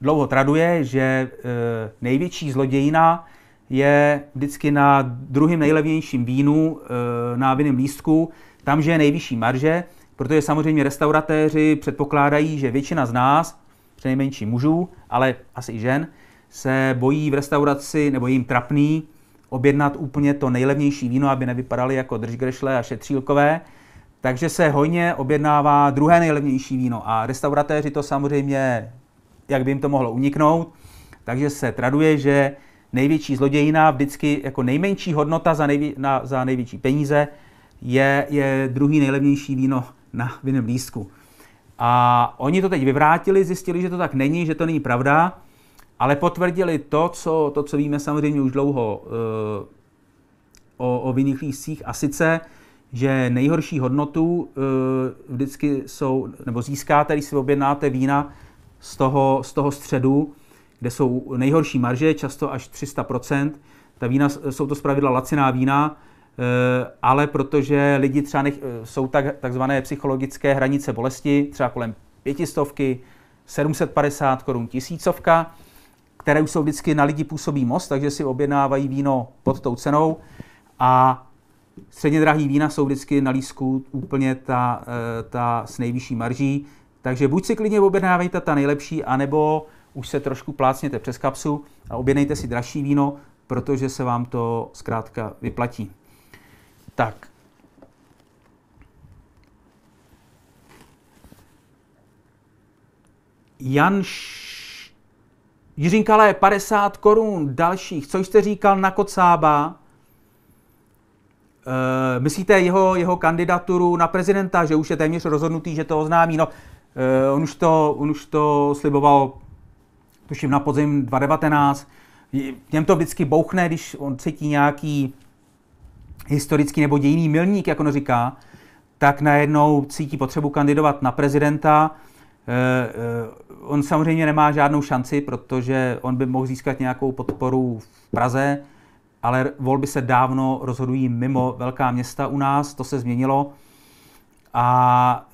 dlouho traduje, že e, největší zlodějina je vždycky na druhém nejlevnějším vínu e, na vinném lístku, tam, že je nejvyšší marže, protože samozřejmě restauratéři předpokládají, že většina z nás nejmenší mužů, ale asi i žen, se bojí v restauraci nebo jim trapný objednat úplně to nejlevnější víno, aby nevypadaly jako držgrešle a šetřílkové. Takže se hojně objednává druhé nejlevnější víno a restauratéři to samozřejmě, jak by jim to mohlo uniknout, takže se traduje, že největší zlodějina, vždycky jako nejmenší hodnota za, nejví, na, za největší peníze, je, je druhý nejlevnější víno na vinném lístku. A oni to teď vyvrátili, zjistili, že to tak není, že to není pravda, ale potvrdili to, co, to, co víme samozřejmě už dlouho uh, o, o vinných lístcích, a sice, že nejhorší hodnotu uh, vždycky jsou, nebo získáte, když si objednáte vína z toho, z toho středu, kde jsou nejhorší marže, často až 300%. Ta vína, jsou to zpravidla laciná vína, Eh, ale protože lidi třeba nech, eh, jsou tak, takzvané psychologické hranice bolesti, třeba kolem pětistovky, 750 korun tisícovka, které už jsou vždycky na lidi působí moc, takže si objednávají víno pod tou cenou a středně drahý vína jsou vždycky na lísku úplně ta, eh, ta s nejvyšší marží, takže buď si klidně objednávejte ta nejlepší, anebo už se trošku plácněte přes kapsu a objednejte si dražší víno, protože se vám to zkrátka vyplatí. Tak. Jan Š... Jiřinka je 50 korun dalších. Co jste říkal na Kocába? E, myslíte jeho, jeho kandidaturu na prezidenta, že už je téměř rozhodnutý, že to oznámí? No, e, on, už to, on už to sliboval, tuším, na podzim 2019. Něm to vždycky bouchne, když on cítí nějaký historický nebo dějiný milník, jak ono říká, tak najednou cítí potřebu kandidovat na prezidenta. Eh, eh, on samozřejmě nemá žádnou šanci, protože on by mohl získat nějakou podporu v Praze, ale volby se dávno rozhodují mimo velká města u nás, to se změnilo. A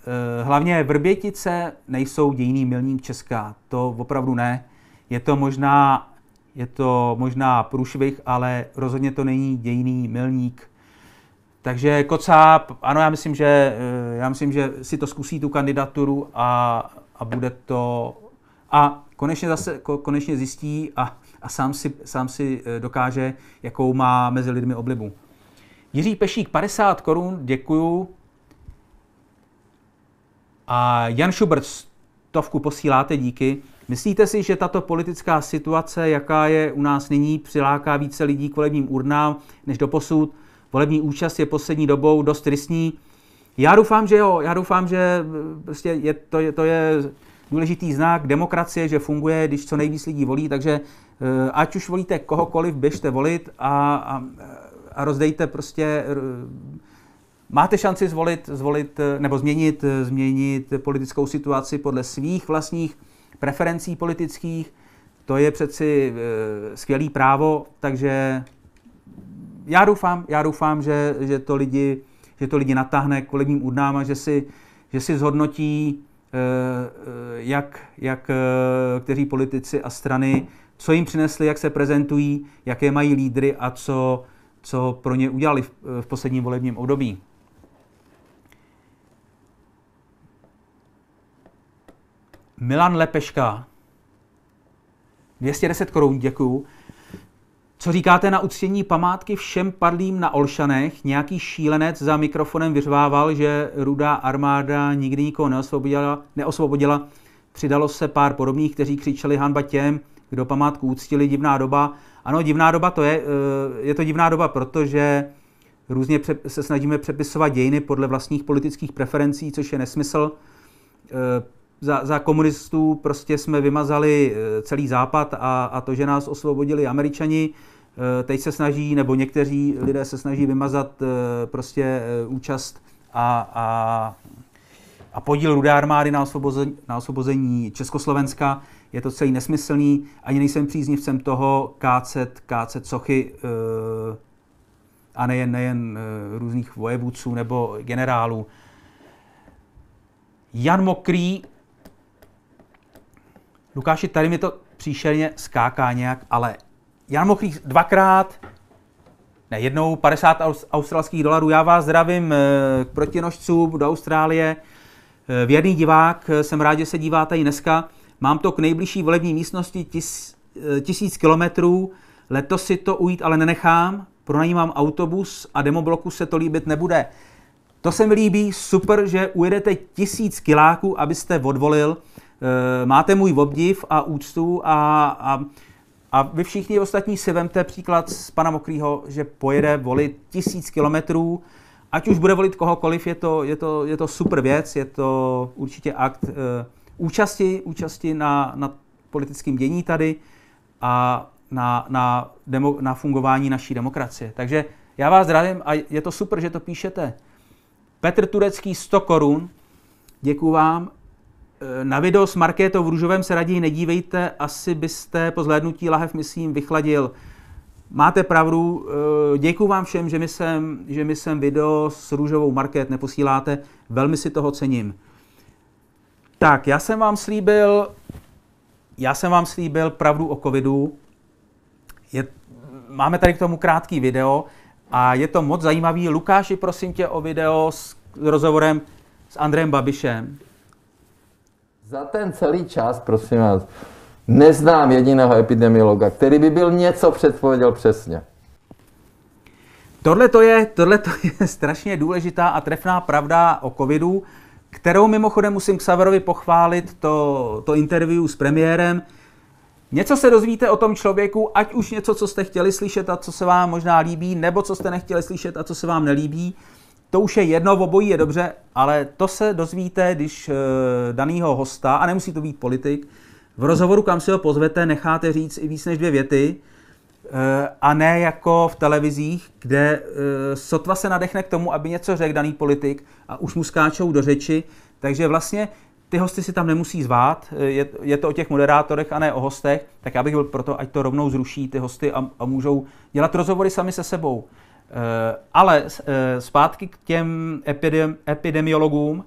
eh, hlavně Vrbětice nejsou dějiný milník Česka, to opravdu ne. Je to možná, je to možná průšvih, ale rozhodně to není dějiný milník takže Kocáb, ano, já myslím, že, eh, já myslím, že si to zkusí tu kandidaturu a, a bude to... A konečně zase konečně zjistí a, a sám, si, sám si eh, dokáže, jakou má mezi lidmi oblibu. Jiří Pešík, 50 korun, děkuju. A Jan Schubert, stovku posíláte, díky. Myslíte si, že tato politická situace, jaká je u nás nyní, přiláká více lidí k volebním urnám než do posud? volební účast je poslední dobou dost tristní. Já doufám, že jo, já doufám, že eh, prostě je, to, je, to je důležitý znak demokracie, že funguje, když co nejvíc lidí volí, takže eh, ať už volíte kohokoliv, běžte volit a, a, a rozdejte prostě, máte šanci zvolit, zvolit eh, nebo změnit, změnit politickou situaci podle svých vlastních preferencí politických, to je přeci skvělý právo, takže já doufám, já doufám že, že, to lidi, že to lidi natáhne k volebním urnám a že si, že si zhodnotí, eh, eh, jak, jak eh, kteří politici a strany, co jim přinesli, jak se prezentují, jaké mají lídry a co, co pro ně udělali v, v posledním volebním období. Milan Lepeška, 210 korun, děkuju. Co říkáte na uctění památky všem padlým na Olšanech? Nějaký šílenec za mikrofonem vyřvával, že rudá armáda nikdy nikoho neosvobodila, neosvobodila. Přidalo se pár podobných, kteří křičeli hanba těm, kdo památku uctili, divná doba. Ano, divná doba to je, eh, je to divná doba, protože různě se snažíme přepisovat dějiny podle vlastních politických preferencí, což je nesmysl. Eh, za, za komunistů prostě jsme vymazali eh, celý západ a, a to, že nás osvobodili američani, eh, teď se snaží, nebo někteří lidé se snaží vymazat eh, prostě účast a, a, a podíl Rudé armády na osvobození, na osvobození Československa. Je to celý nesmyslný, ani nejsem příznivcem toho kácet, kácet sochy a nejen, nejen různých vojevůdců nebo generálů. Jan Mokrý Lukáši, tady mi to příšerně skáká nějak, ale Jan Mochlík dvakrát, ne jednou, 50 australských dolarů. Já vás zdravím eh, k protinožcům do Austrálie. Eh, věrný divák, eh, jsem rád, že se díváte i dneska. Mám to k nejbližší volební místnosti tis, tisíc kilometrů. Letos si to ujít ale nenechám. Pronajímám autobus a demobloku se to líbit nebude. To se mi líbí, super, že ujedete tisíc kiláků, abyste odvolil. Eh, máte můj obdiv a úctu a, a, a vy všichni ostatní si vemte příklad z pana Mokrýho, že pojede volit tisíc kilometrů, ať už bude volit kohokoliv, je to, je to, je to super věc, je to určitě akt e, účasti, účasti na, na politickém dění tady a na, na, demo, na fungování naší demokracie. Takže já vás zdravím a je to super, že to píšete. Petr Turecký 100 korun, děkuji vám na video s Markéto v Růžovém se raději nedívejte, asi byste po zhlédnutí lahev, myslím, vychladil. Máte pravdu, eh, děkuji vám všem, že mi, sem, že mi sem video s Růžovou Market neposíláte, velmi si toho cením. Tak, já jsem vám slíbil, já jsem vám slíbil pravdu o covidu. Je, máme tady k tomu krátký video a je to moc zajímavý. Lukáši, prosím tě o video s rozhovorem s Andrem Babišem. Za ten celý čas, prosím vás, neznám jediného epidemiologa, který by byl něco předpověděl přesně. Tohle to je, tohle to je *laughs* strašně důležitá a trefná pravda o covidu, kterou mimochodem musím Xaverovi pochválit, to, to interview s premiérem. Něco se dozvíte o tom člověku, ať už něco, co jste chtěli slyšet a co se vám možná líbí, nebo co jste nechtěli slyšet a co se vám nelíbí to už je jedno, obojí je dobře, ale to se dozvíte, když eh, daného hosta, a nemusí to být politik, v rozhovoru, kam si ho pozvete, necháte říct i víc než dvě věty, eh, a ne jako v televizích, kde eh, sotva se nadechne k tomu, aby něco řekl daný politik a už mu skáčou do řeči. Takže vlastně ty hosty si tam nemusí zvát, je, je to o těch moderátorech a ne o hostech, tak já bych byl proto, ať to rovnou zruší ty hosty a, a můžou dělat rozhovory sami se sebou. Eh, ale eh, zpátky k těm epidem, epidemiologům.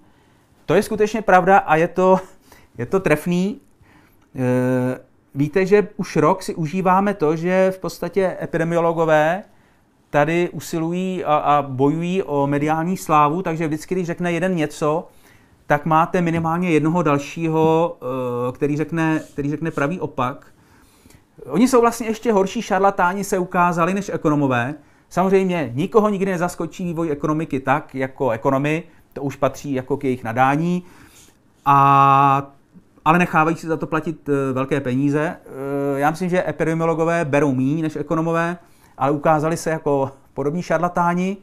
To je skutečně pravda a je to, *laughs* je to trefný. Eh, víte, že už rok si užíváme to, že v podstatě epidemiologové tady usilují a, a bojují o mediální slávu, takže vždycky, když řekne jeden něco, tak máte minimálně jednoho dalšího, který řekne, který řekne pravý opak. Oni jsou vlastně ještě horší šarlatáni, se ukázali, než ekonomové, Samozřejmě nikoho nikdy nezaskočí vývoj ekonomiky tak, jako ekonomy, to už patří jako k jejich nadání, a, ale nechávají si za to platit e, velké peníze. E, já myslím, že epidemiologové berou méně než ekonomové, ale ukázali se jako podobní šarlatáni.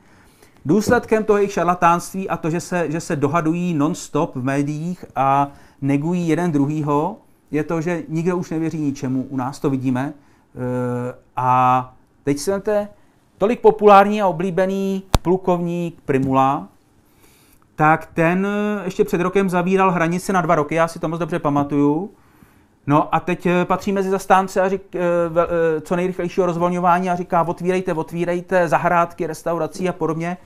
Důsledkem toho jejich šarlatánství a to, že se, že se dohadují non-stop v médiích a negují jeden druhýho, je to, že nikdo už nevěří ničemu. U nás to vidíme. E, a teď si vemte, tolik populární a oblíbený plukovník Primula, tak ten eh, ještě před rokem zavíral hranice na dva roky, já si to moc dobře pamatuju. No a teď eh, patří mezi zastánce a řík, eh, co nejrychlejšího rozvolňování a říká otvírejte, otvírejte zahrádky, restaurací a podobně.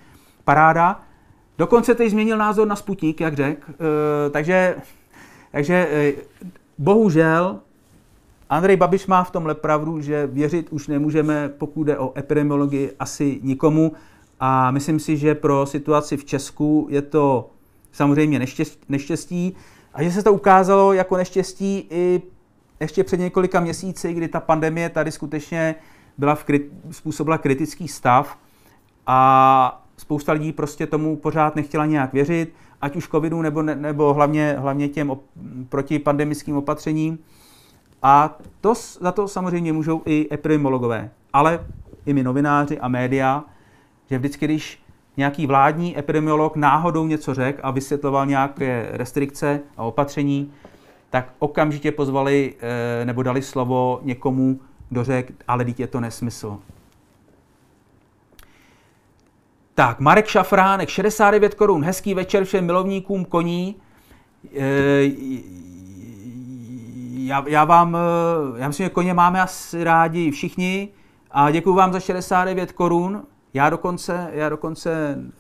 Paráda. Dokonce teď změnil názor na Sputnik, jak řekl. Takže, takže bohužel Andrej Babiš má v tomhle pravdu, že věřit už nemůžeme, pokud jde o epidemiologii, asi nikomu. A myslím si, že pro situaci v Česku je to samozřejmě neštěstí, a že se to ukázalo jako neštěstí i ještě před několika měsíci, kdy ta pandemie tady skutečně byla v kri- způsobila kritický stav a spousta lidí prostě tomu pořád nechtěla nějak věřit, ať už covidu nebo, ne, nebo hlavně, hlavně těm op- protipandemickým opatřením. A to, za to samozřejmě můžou i epidemiologové, ale i my novináři a média, že vždycky, když nějaký vládní epidemiolog náhodou něco řekl a vysvětloval nějaké restrikce a opatření, tak okamžitě pozvali eh, nebo dali slovo někomu, kdo řekl, ale dítě to nesmysl. Tak, Marek Šafránek, 69 korun, hezký večer všem milovníkům koní. Eh, já, já vám, eh, já myslím, že koně máme asi rádi všichni a děkuji vám za 69 korun. Já dokonce, já dokonce uh,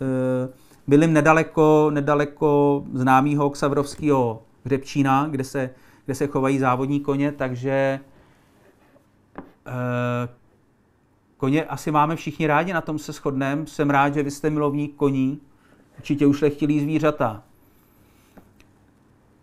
bydlím nedaleko, nedaleko známého ksavrovského hřebčína, kde se, kde se chovají závodní koně, takže uh, koně asi máme všichni rádi, na tom se shodneme. Jsem rád, že vy jste milovník koní, určitě ušlechtilý zvířata.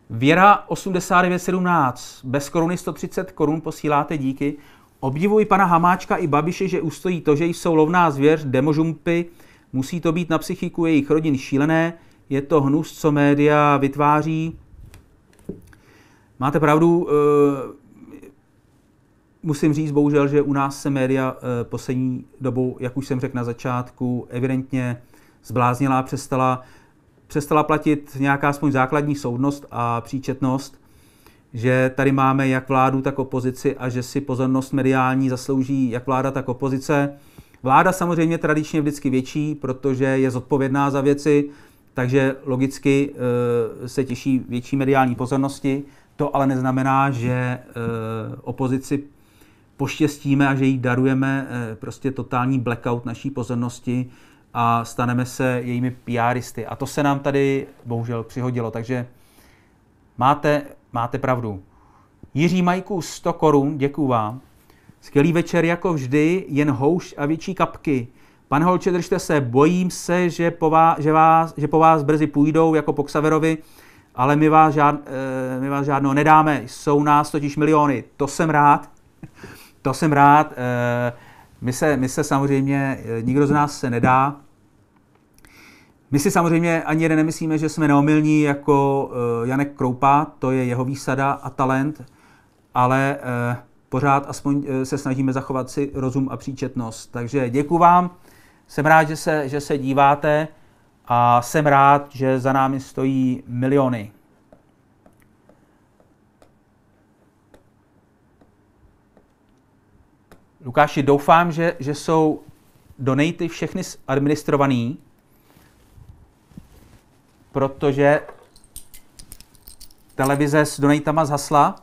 Věra 8917, bez koruny 130 korun posíláte díky. Obdivuji pana Hamáčka i Babiše, že ustojí to, že jsou lovná zvěř, demožumpy, musí to být na psychiku jejich rodin šílené, je to hnus, co média vytváří. Máte pravdu, eh, musím říct bohužel, že u nás se média eh, poslední dobou, jak už jsem řekl na začátku, evidentně zbláznila a přestala přestala platit nějaká aspoň základní soudnost a příčetnost, že tady máme jak vládu, tak opozici a že si pozornost mediální zaslouží jak vláda, tak opozice. Vláda samozřejmě tradičně vždycky větší, protože je zodpovědná za věci, takže logicky eh, se těší větší mediální pozornosti. To ale neznamená, že eh, opozici poštěstíme a že jí darujeme eh, prostě totální blackout naší pozornosti, a staneme se jejími PRisty. A to se nám tady bohužel přihodilo, takže máte, máte pravdu. Jiří Majku, 100 korun, děkuju vám. Skvělý večer jako vždy, jen houšť a větší kapky. Pane Holče, držte se, bojím se, že po vás, že vás, že po vás brzy půjdou jako po Xaverovi, ale my vás, žád, eh, my vás žádnou nedáme, jsou nás totiž miliony, to jsem rád, to jsem rád. Eh, my se, my se samozřejmě, eh, nikdo z nás se nedá. My si samozřejmě ani jeden nemyslíme, že jsme neomilní. jako eh, Janek Kroupa, to je jeho výsada a talent, ale eh, pořád aspoň se snažíme zachovat si rozum a příčetnost. Takže děkuji vám, jsem rád, že se, že se díváte a jsem rád, že za námi stojí miliony. Lukáši, doufám, že, že jsou donaty všechny administrovaný, protože televize s donatama zhasla.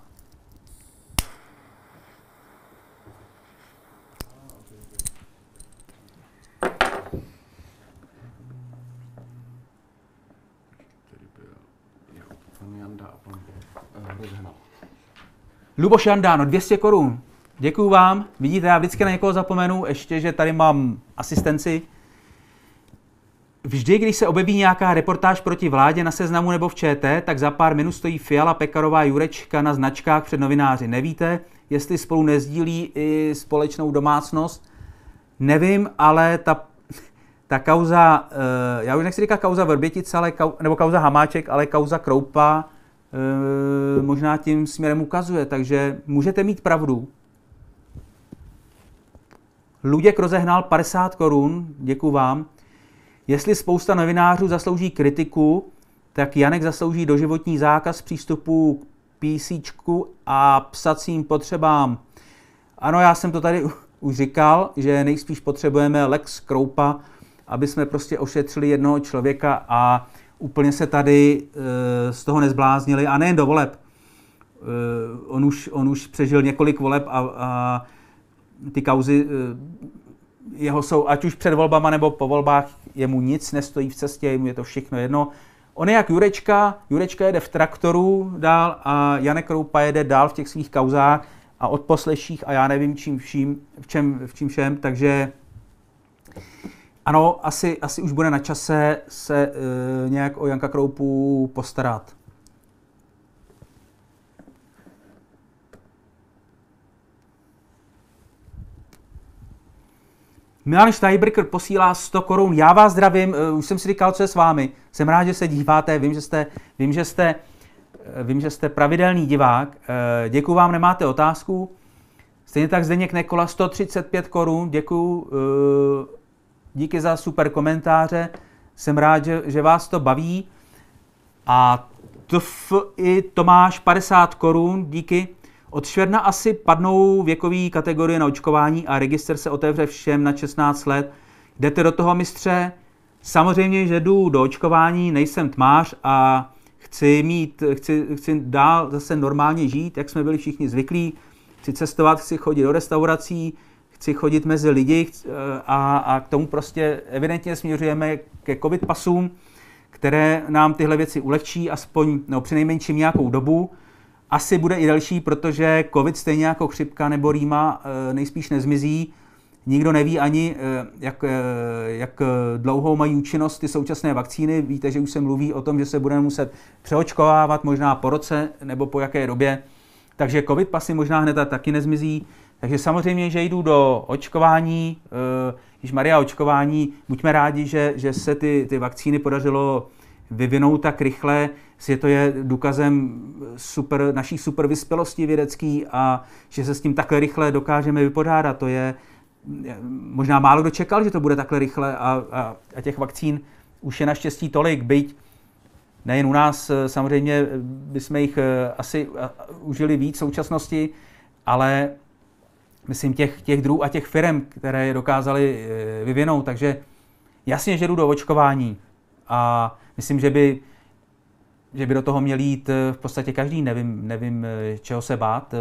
Luboš Jandáno, 200 korun. Děkuju vám. Vidíte, já vždycky na někoho zapomenu, ještě, že tady mám asistenci. Vždy, když se objeví nějaká reportáž proti vládě na seznamu nebo v ČT, tak za pár minut stojí Fiala, Pekarová, Jurečka na značkách před novináři. Nevíte, jestli spolu nezdílí i společnou domácnost? Nevím, ale ta, ta kauza, eh, já už nechci říkat kauza Vrbětice, ale kau, nebo kauza Hamáček, ale kauza Kroupa eh, možná tím směrem ukazuje. Takže můžete mít pravdu, Luděk rozehnal 50 korun, děkuji vám. Jestli spousta novinářů zaslouží kritiku, tak Janek zaslouží doživotní zákaz přístupu k PC a psacím potřebám. Ano, já jsem to tady už říkal, že nejspíš potřebujeme Lex Kroupa, aby jsme prostě ošetřili jednoho člověka a úplně se tady e, z toho nezbláznili. A nejen do voleb. E, on, už, on už přežil několik voleb a, a ty kauzy eh, jeho jsou, ať už před volbama nebo po volbách, jemu nic nestojí v cestě, jemu je to všechno jedno. On je jak Jurečka, Jurečka jede v traktoru dál a Janek kroupa jede dál v těch svých kauzách a odposleších a já nevím čím vším, v čem, v čím všem, takže ano, asi, asi už bude na čase se e, nějak o Janka Kroupu postarat. Milan Steibrker posílá 100 korun. Já vás zdravím, eh, už jsem si říkal, co je s vámi. Jsem rád, že se díváte, vím, že jste, vím, že jste, eh, vím, že jste pravidelný divák. Eh, děkuji vám, nemáte otázku. Stejně tak Zdeněk Nekola 135 korun, děkuji. Díky za super komentáře. Jsem rád, že, že vás to baví. A tf, i Tomáš 50 korun, díky. Od června asi padnou věkové kategorie na očkování a register se otevře všem na 16 let. Jdete do toho, mistře? Samozřejmě, že jdu do očkování, nejsem tmář a chci mít, chci, chci dál zase normálně žít, jak jsme byli všichni zvyklí. Chci cestovat, chci chodit do restaurací, chci chodit mezi lidi eh, a, a k tomu prostě evidentně směřujeme ke covid pasům, které nám tyhle věci ulehčí aspoň, no přinejmenším nějakou dobu. Asi bude i delší, protože covid stejně jako chřipka nebo rýma eh, nejspíš nezmizí. Nikdo neví ani, eh, jak, eh, jak dlouhou mají účinnost ty současné vakcíny. Víte, že už se mluví o tom, že se budeme muset přeočkovávat možná po roce nebo po jaké době. Takže covid pasy možná hned taky nezmizí. Takže samozřejmě, že jdu do očkování, když Maria očkování, buďme rádi, že, že se ty, ty vakcíny podařilo vyvinout tak rychle. Je to je důkazem super, naší vyspělosti vědecký a že se s tím takhle rychle dokážeme vypořádat. To je možná málo kdo čekal, že to bude takhle rychle a, a, a těch vakcín už je naštěstí tolik, byť nejen u nás, samozřejmě bychom jich eh, asi eh, užili víc v současnosti, ale myslím těch, těch druhů a těch firm, které je dokázali eh, vyvinout. Takže jasně, že jdu do očkování a Myslím, že by, že by do toho měl jít eh, v podstatě každý, nevím, nevím eh, čeho se bát, eh,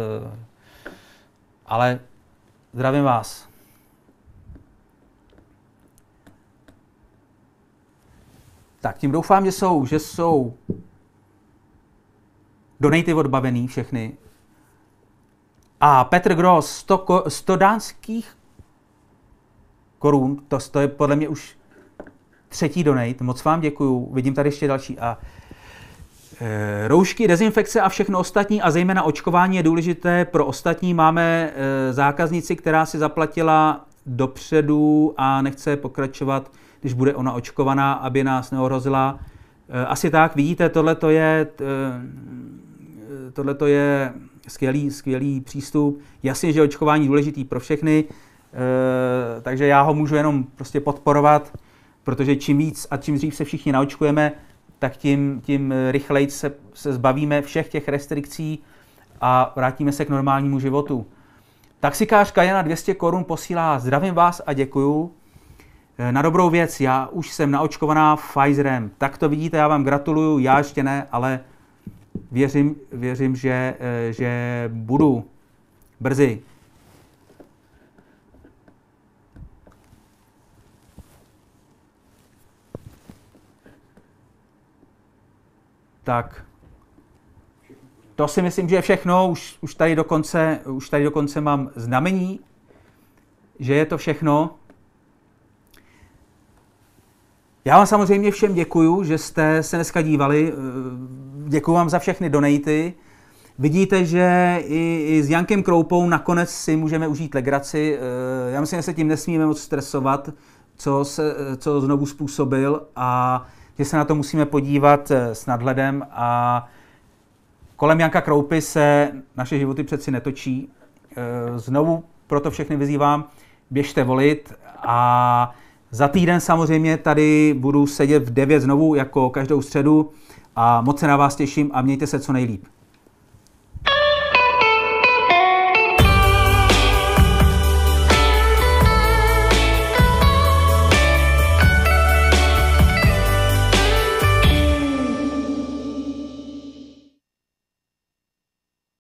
ale zdravím vás. Tak tím doufám, že jsou, že jsou donaty odbavený všechny. A Petr Gross, 100, 100 dánských korun, to, to je podle mě už třetí donate. Moc vám děkuju. Vidím tady ještě další. A e, Roušky, dezinfekce a všechno ostatní a zejména očkování je důležité. Pro ostatní máme e, zákaznici, která si zaplatila dopředu a nechce pokračovat, když bude ona očkovaná, aby nás neohrozila. E, asi tak, vidíte, tohle to je, tohle to je skvělý, skvělý přístup. Jasně, že očkování je důležitý pro všechny, takže já ho můžu jenom prostě podporovat protože čím víc a čím dřív se všichni naočkujeme, tak tím, tím rychleji se, se zbavíme všech těch restrikcí a vrátíme se k normálnímu životu. Taxikářka Jana 200 korun posílá Zdravím vás a děkuju. E, na dobrou věc, já už jsem naočkovaná Pfizerem. Tak to vidíte, já vám gratuluju, já ještě ne, ale věřím, věřím že, e, že budu brzy. Tak to si myslím, že je všechno. Už, už, tady, dokonce, už tady dokonce mám znamení, že je to všechno. Já vám samozřejmě všem děkuju, že jste se dneska dívali. Děkuji vám za všechny donaty. Vidíte, že i, i s Jankem Kroupou nakonec si můžeme užít legraci. Já myslím, že se tím nesmíme moc stresovat, co, se, co znovu způsobil a že se na to musíme podívat eh, s nadhledem a kolem Janka Kroupy se naše životy přeci netočí. Eh, znovu proto všechny vyzývám, běžte volit a za týden samozřejmě tady budu sedět v 9 znovu jako každou středu a moc se na vás těším a mějte se co nejlíp.